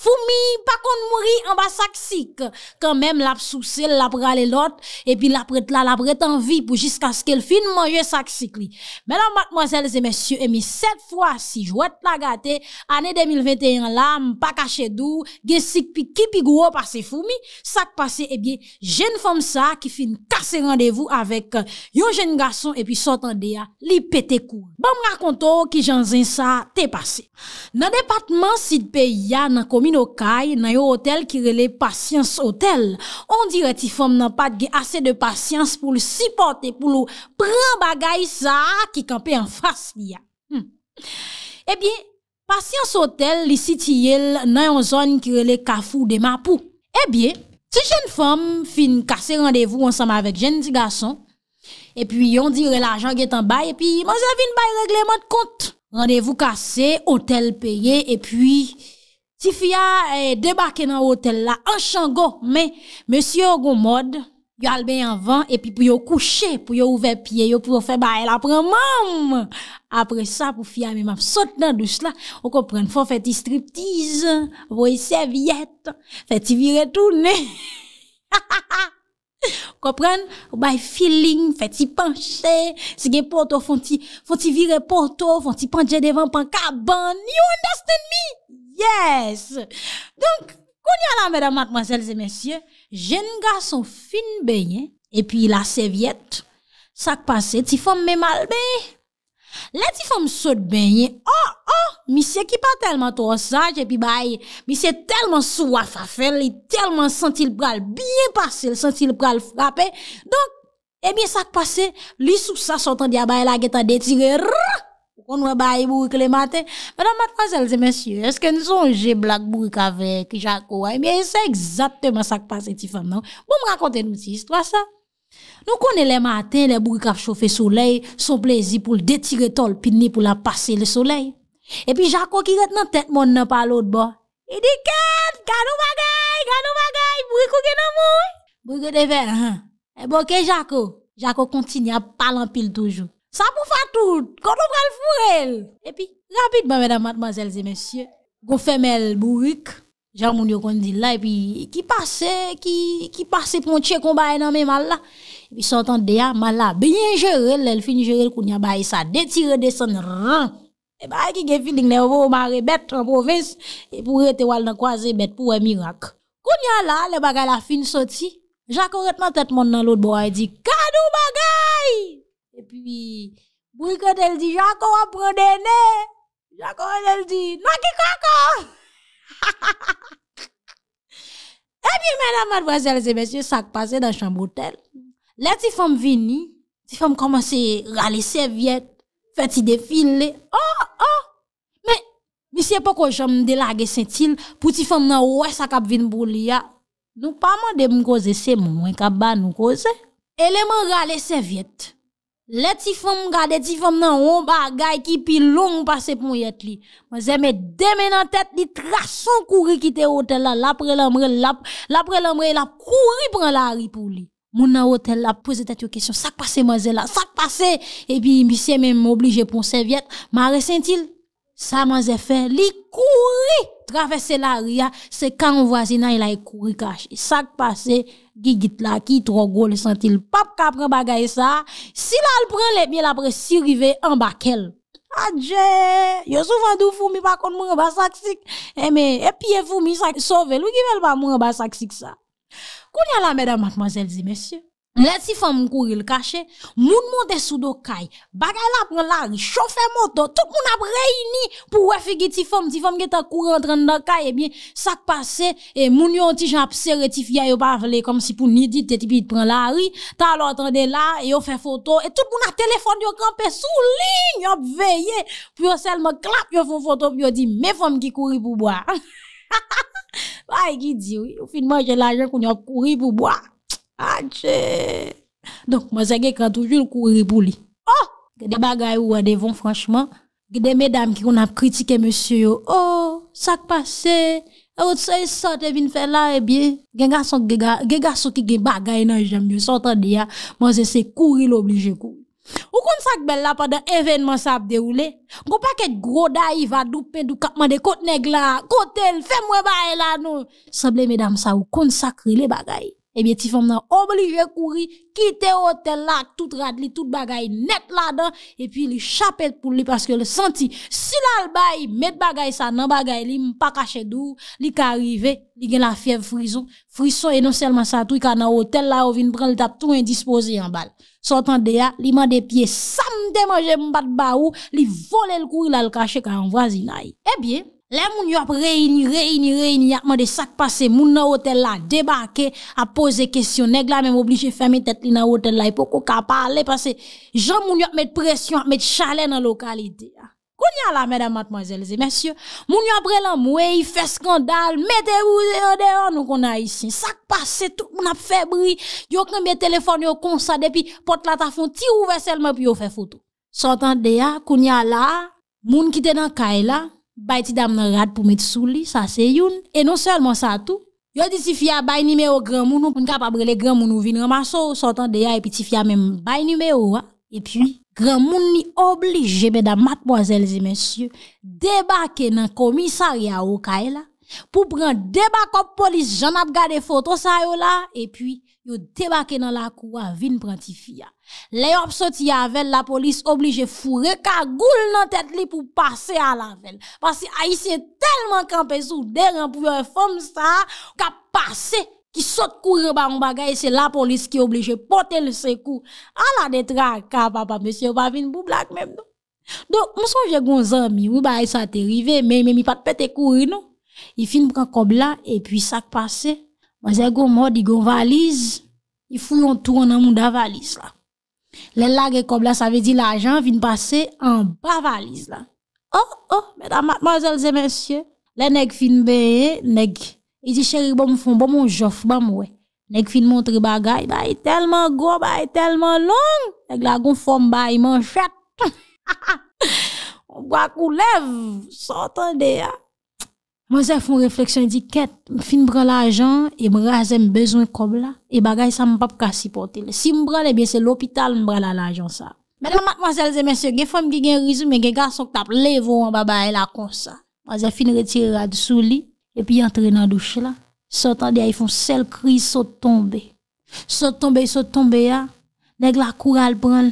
Foumi pa kon mouri an ba sak sik Kan menm lap sou sel, lap rale lot E pi lap ret la, lap ret an vi Pou jiska skil fin manje sak sik li Menan matmozèl zè mèsyè E mi set fwa si jwèt la gate Ane 2021 la mpa kache dou Gè sik pi ki pi gwo pase foumi Sak pase e eh bi jen fòm sa Ki fin kase randevou Avèk yon jen gason E pi sotan de ya euh, li pète kou Bon mna kontou ki jan zin sa te pase Nan departman sit pe ya nan komi nou kay nan yo hotel kirele Patience Hotel. On dire ti fom nan pat ge ase de patience pou li sipote pou li pran bagay sa ki kampe an fas li ya. Hmm. E eh bie, Patience Hotel li si ti yel nan yon zon kirele Kafou de Mapou. E eh bie, ti jen fom fin kase rendezvous ansama vek jen di gason e pi yon dire la jan ge tan bay e pi man zavine bay regleman de kont. Rendezvous kase, hotel peye e pi... Ti fya eh, debake nan hotel la, an chan go, men, monsi yo go mod, yo albe yon van, epi pou yo kouche, pou yo ouve piye, yo pou yo fe baye la preman. Apre sa, pou fya mi map sote nan dou chla, ou kopren, fwa fwe ti striptiz, fwe ti serviette, fwe ti vire tou ne. Ha ha ha! Kopren, ou baye feeling, fwe ti panche, se gen pote, fwe ti vire pote, fwe ti panje devan pan ka ban. You understand me? Yes, donk koun ya la mèdèm akmazèl zè mèsyè, jèn ga son fin bènyè, epi la sèvyèt, sak pase, ti fòm mè mal bèyè. Lè ti fòm sòt bènyè, oh oh, mi sè ki pa telman to, saj epi baye, mi sè telman sou waf a fèl, li telman sentil pral biye pase, sentil pral frapè, donk, ebyen sak pase, li sou sa sòt an diya baye la getan detire, rrrr, on va bailler bourrique le matin. Madame, mademoiselle, et messieurs, est-ce que nous songez blague bourrique avec Jaco? Eh bien, c'est exactement ça qui passe, ces femme non? Bon, me racontez nous cette histoire, ça. Nous connaissons les matins, les bourriques à chauffer soleil, son plaisir pour le détirer le pini pour la passer le soleil. Et puis, Jaco qui reste dans tête, mon n'a pas l'autre bord. Il dit, qu'est-ce que nous bagaille, que nous bagaille, bourrique ou que nous mouille? de verre, hein? Et eh, bon, que Jaco? Jaco continue à parler en pile toujours. Sa pou fa tout, koto pral furel. E pi, rapid ba mèdam matmazèl zè mèsyè, gò femèl bourik, jan moun yo kondi la, e pi, ki pase, ki pase ponche kon bay e nan mè mal la, e pi sotan deya, mal la, bènyen jerel, lèl fin jerel, koun ya bayi sa detire de son ran. E bayi ki gèfil, ding nè vò marè bet, an povès, e pou rete wal nan kwaze bet, pou wè mirak. Koun ya la, lè bagay la fin soti, jakorètman tèt moun nan lòt bo, e di, kadou bagay! E pi, bou yi kote el di, janko wapro dene. Janko wapro el di, nwakikako. E pi, mena madwazelze, mensyo sak pase dan chan botel. Le ti fom vini, ti fom komanse rale servyet, feti defile. Oh, oh, me, mi sepo kwa jom delage sentil, pou ti fom nan woy sak ap vin boulia. Nou paman de mkose se, mwen kaban mkose. Eleman rale servyet, Les petits femmes gardent les femmes nan on bagay qui pi long passé pour être li. Moi j'aime demain en tête li traçon courir quitter hôtel là l'après l'amre l'après l'amre la courir prend la ri pour lui. Mon nan hôtel la pose tête question ça passé moi là ça passé et puis monsieur même obligé pour serviette m'a ressentil ça m'a fait li courir traverser la ria c'est quand voisin il a couru e caché ça passé Gigit la ki gros le sentil pap ka pren bagay sa. Si la l prend les bien la pre si rive en bakel. Adje, ah, yo souvent dou mi pa kon moun ba saksik. et eh, mais, et eh, puis mi sa sauve, lou ki vel pa moun ba saksik sa. Kounya la mesdames, mademoiselles et messieurs. Let si fom kouri l kache, moun moun de sou do kaj, bagay la pran lari, chofè moto, tout moun ap reyni pou wefi ki ti fom, ti fom ki ta kouri an tran dan kaj, ebyen sak pase, e moun yon ti jan ap seretif ya yo pa vle, kom si pou nidit, te tipi yon pran lari, ta alo atran de la, e yo fè foto, et tout moun ap telefon yo kranpe sou li, nyop veye, pou yo sel me klap yo fò foto, pou yo di, me fom ki kouri pou boye. Bay ki di, ou finman jè la jè koun yo kouri pou boye. Donc, moi, j'ai quand toujours courir pour lui. Oh! des bagailles ou des vents, franchement. des mesdames qui ont a critiqué monsieur. Oh! Ça qui passe. Et vous savez, ça, t'es venu faire là, et eh bien. Des garçons, des garçons qui gen bagaille, non, j'aime mieux. S'entendez, hein. Moi, c'est c'est courir l'obligé, courir. Ou comme ça que belle là, pendant événement ça a déroulé. Gon paquet gros d'aïe va doupé, dou kapman de kote neg là. Kote l, fais-moi baille là, non. Semblez, mesdames, ça, ou consacrer les bagailles eh bien, Tifon nan obligé courir, quitter l'hôtel, là, tout radli, tout bagay net là-dedans, et puis il chapelle pour lui parce que le senti, si la met bagay ça nan bagay li, m'pa caché dou, li ka arrivé, li a la fièvre frisson, frisson, et non seulement ça, tout, ka nan hôtel là, ou vin prendre le tap tout indisposé en balle. Sortant de ya, li man des pieds, sam de manger m'bat baou, li vole le courir là, le caché ka en voisinage. Eh bien, les moun yo ap réuni, réuni, réuni, ap mande sak passe, moun nan hôtel la, débarqué, a posé question, nèg la même obligé fermer tête li nan hôtel la, e pour ka parler, parce que j'en moun yo ap mettre pression, ap mettre chalet dans localité. Qu'on y a là, mesdames, mademoiselles et messieurs, moun après ap relan il fait scandale, mettez vous dehors, nous qu'on a ici. Sak passe, tout moun a fait bruit, yo kambye téléphone yo comme ça, depuis porte la ta font ti ouvert seulement puis yo fait photo. qu'on ya, a là, moun qui te dans Kaila. bay ti dam nan rad pou met sou li, sa se youn, e non selman sa tou, yo di si fya bay nimeyo gran mounou, pou n ka pa brele gran mounou vin ramasou, sotan de ya epi ti fya menm bay nimeyo, e pi, gran moun ni oblige, beda matboazelzi mensyou, debake nan komisari a ou ka e la, pou pran debakop polis, jan ap gade foto sa yo la, e pi, Yo debake nan la kou a vin prantifiya. Le yop soti a vel, la polis oblige fure, ka goul nan tet li pou pase a la vel. Pase a yisi telman kampe sou, deran pou yon fom sa, ka pase, ki sote kou reba mbaga, e se la polis ki oblige pote le sekou. A la detra, ka baba, monsi yo pa vin bou blak mem nou. Don, monsi yo gen zan mi, wou ba a yisa te rive, men mi pat pete kou re nou. Y finm kakob la, e pi sak pase, Mwazel go mod, i go valiz, i foun yon tou an amou da valiz la. Le la ge kob la, sa ve di la jan, vin pase an ba valiz la. Oh, oh, medan mwazel zemensye, le neg fin beye, neg. I di cheri, ba bon, mou fon, ba bon, mou jof, ba bon, mou we. Neg fin montre bagay, ba yi e telman go, ba yi e telman long. Neg la gon fon ba yi man chak. On gwak ou lev, sotan de ya. Moi, j'ai fait une réflexion, dit, quête, fin prend l'argent, et rase un besoin comme là, et bagaille, ça me pas supporter. Si prends, eh bien, c'est l'hôpital, m'bran l'argent, ça. Mesdames, mademoiselles et messieurs, des femmes qui ont résumé, des garçons qui tapent les veaux en baba, là, comme ça. Moi, j'ai fini retirer la sous lit, et puis entrer dans la douche là. Sortant de ils font seul cri, saut tomber. saut tomber, saut tomber, là. Nèg la cour à prendre.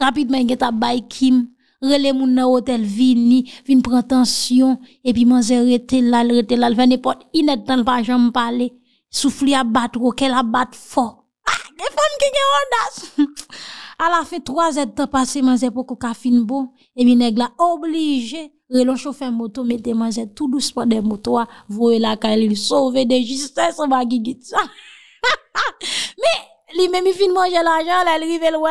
Rapidement, ils ont bail Kim relé moun nan hôtel vini, vin prendre tension, et puis m'arrêter rete là, rete là, vin n'importe inet dans le pas jambe parler. souffle à battre, ok, la battre fort. Ah, des femmes qui ont audace. à la fin, trois heures de passé, manze pour qu'on fin bon, et puis nèg obligé, relon chauffeur moto, mette manger tout doucement des motos, quand la est sauver de justesse, on va Li même il fin manger l'argent, là, il rive le ouais.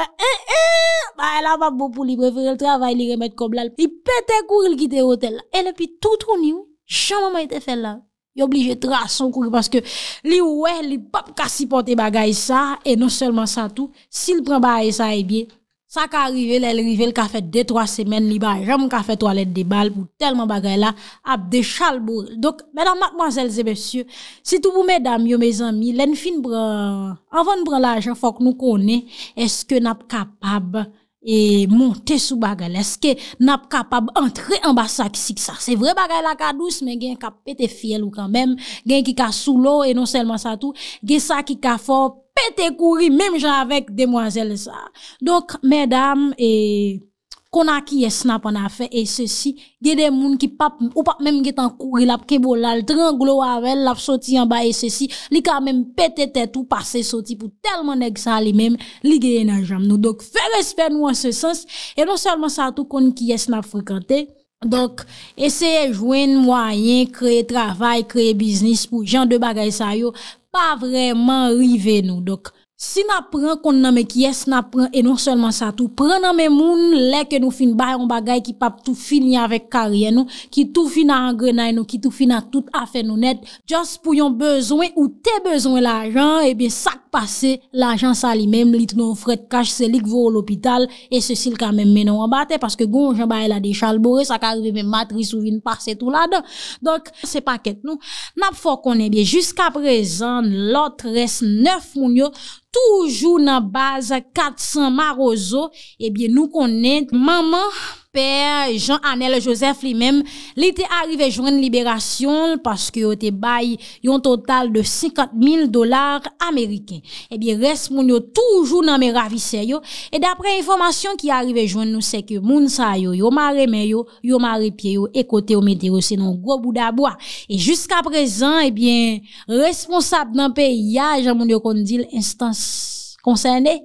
Bah, a pas beau pour lui, préférer le travail, il remettre comme là. Il pète courir, il quitte l'hôtel. Et puis tout tourne, chambre maman était fait là. Il obligé de tracer courir parce que li ouais, li pas supporter bagay ça. Et non seulement ça tout, s'il prend bagay ça, et eh bien, Sa ka rivele, el rivele ka fet 2-3 semen, li ba jam ka fet toalet de bal pou telman bagay la ap de chal bo. Dok, mèdame, mademoiselles et messieurs, si tout bou mèdame, yo mèzami, lè n'fi n'bran... Avon n'bran l'ajan, fòk nou konè, eske nap kapab e, monte sou bagay la? Eske nap kapab entre en basak si ksa? Se vre bagay la ka douz, men gen ka pete fiel ou kambèm, gen ki ka sou lò, e non selman sa tou, gen sa ki ka fòp. Pete kouri mèm jan avèk demwazèl sa. Donk mèdam, e, kon a ki yesnap an a fè, e sèsi, gèdè moun ki pap, ou pap mèm gètan kouri, lap kebo lal, tran glou avèl, lap soti an ba, e sèsi, li ka mèm pete tè tou, pase soti pou telman neg sa li mèm, li gèdè nan jam nou. Donk fè resfè nou an se sens, e non sèlman sa tou kon ki yesnap frikante, Donk, eseye jwen mwayen, kreye travay, kreye biznis pou jan de bagay sa yo, pa vreman rive nou, donk. Si na pran kon nan me kyes, na pran e non selman sa tou, pran nan me moun leke nou fin bayon bagay ki pap tou fin ya vek kariye nou, ki tou fin a an grenay nou, ki tou fin a tout afe nou net, just pou yon bezwen ou te bezwen l'ajan, ebyen sak pase, l'ajan sa li mem, li toun ou fred kaj, se lik vou ou l'opital, e se sil ka men menon wabate, paske goun jen baye la de chalbore, sa ka rive men matri sou vin pase tou la dan. Donk se paket nou, nap fok kon ebyen, jiska prezan, lot res neuf moun yo, Toujou nan baze 400 marozo, ebye nou konen maman. Pè Jean-Annel Joseph li mèm, li te arive jwen liberasyon paske yo te bay yon total de 50.000 dolar Ameriken. Ebyen, res moun yo toujou nan mè raviseyo. E dapre informasyon ki arive jwen nou, seke moun sa yo, yo mare mè yo, yo mare pye yo, eh e kote yo mètero se non gwo bouda bwa. E jusqu'a prezan, ebyen, responsab nan pè ya, jan moun yo kon di l'instans konsenè.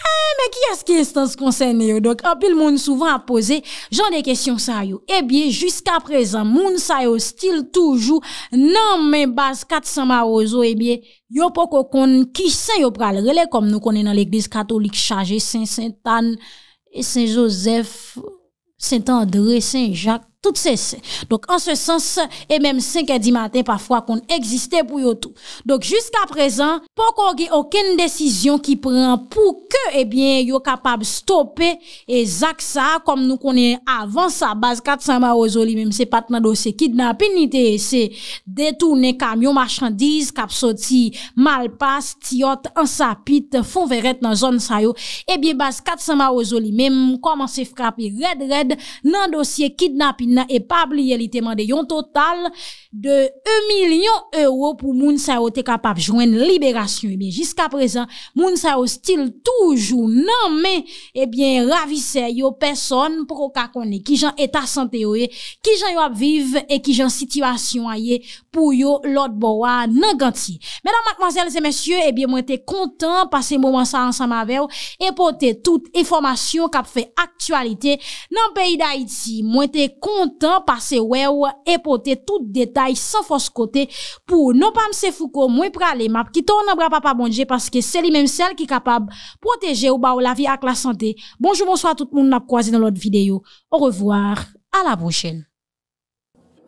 Eh, men ki aske estans konsen yo? Dok, apil moun souvan apose, jande kesyon sa yo. E eh bie, jiska prezan, moun sa yo stil toujou nan men bas 400 marozo. E eh bie, yo poko konen ki sa yo pral rele kom nou konen nan l'Eglise Katolik chaje Saint-Saint-Anne, Saint-Joseph, Saint-André, Saint-Jacques. Tout se se. Donc, en se sens, et même 5 et 10 matin, parfois, kon existait pour yotou. Donc, jusqu'à présent, pokon gen okène décision ki pren pou ke, et eh bien, yon kapab stoppe et zak sa, kom nou konen avance sa base katsama ozoli mèm se pat nan dosye kidnapin, ni te ese detounen kamyon, marchandiz, kapsoti, malpas, tiyot, ansapit, fonveret nan zon sa yo, et eh bien, base katsama ozoli mèm koman se fkapi red, red nan dosye kidnapin, nan epabliye li temande yon total de 1 milyon euro pou moun sa yo te kapap jwen liberasyon. Ebyen, eh jiska prezan, moun sa yo stil toujou nan men, ebyen, eh ravise yo person pro ka konen, ki jan etasante yo e, ki jan yo apvive e ki jan sitivasyon a ye pou yo lot bowa nan ganti. Menan, mkmansel, zemesye, ebyen, mwen te kontan pase mouman sa ansan mavel, epote tout informasyon kapfe aktualite nan peyi da iti. Mwen te kontan Mwen tan pase we ou epote tout detay san fos kote pou nou pa mse fuko mwen prale map kito nan bra pa pa bondje paske se li menm sel ki kapab proteje ou ba ou la vi ak la sante. Bonjou, bonsoy a tout moun nap kwaze nan lot videyo. Ou revoar, a la bonchene.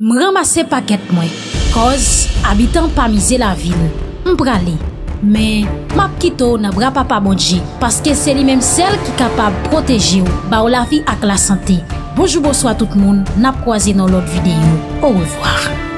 Mwen ramase paket mwen, koz abitan pa mize la vil, mprale. Men, map kito nan bra pa pa bondje paske se li menm sel ki kapab proteje ou ba ou la vi ak la sante. Bojou bo swa tout moun, nap kwa zi nou lot videyo, ouwezwa.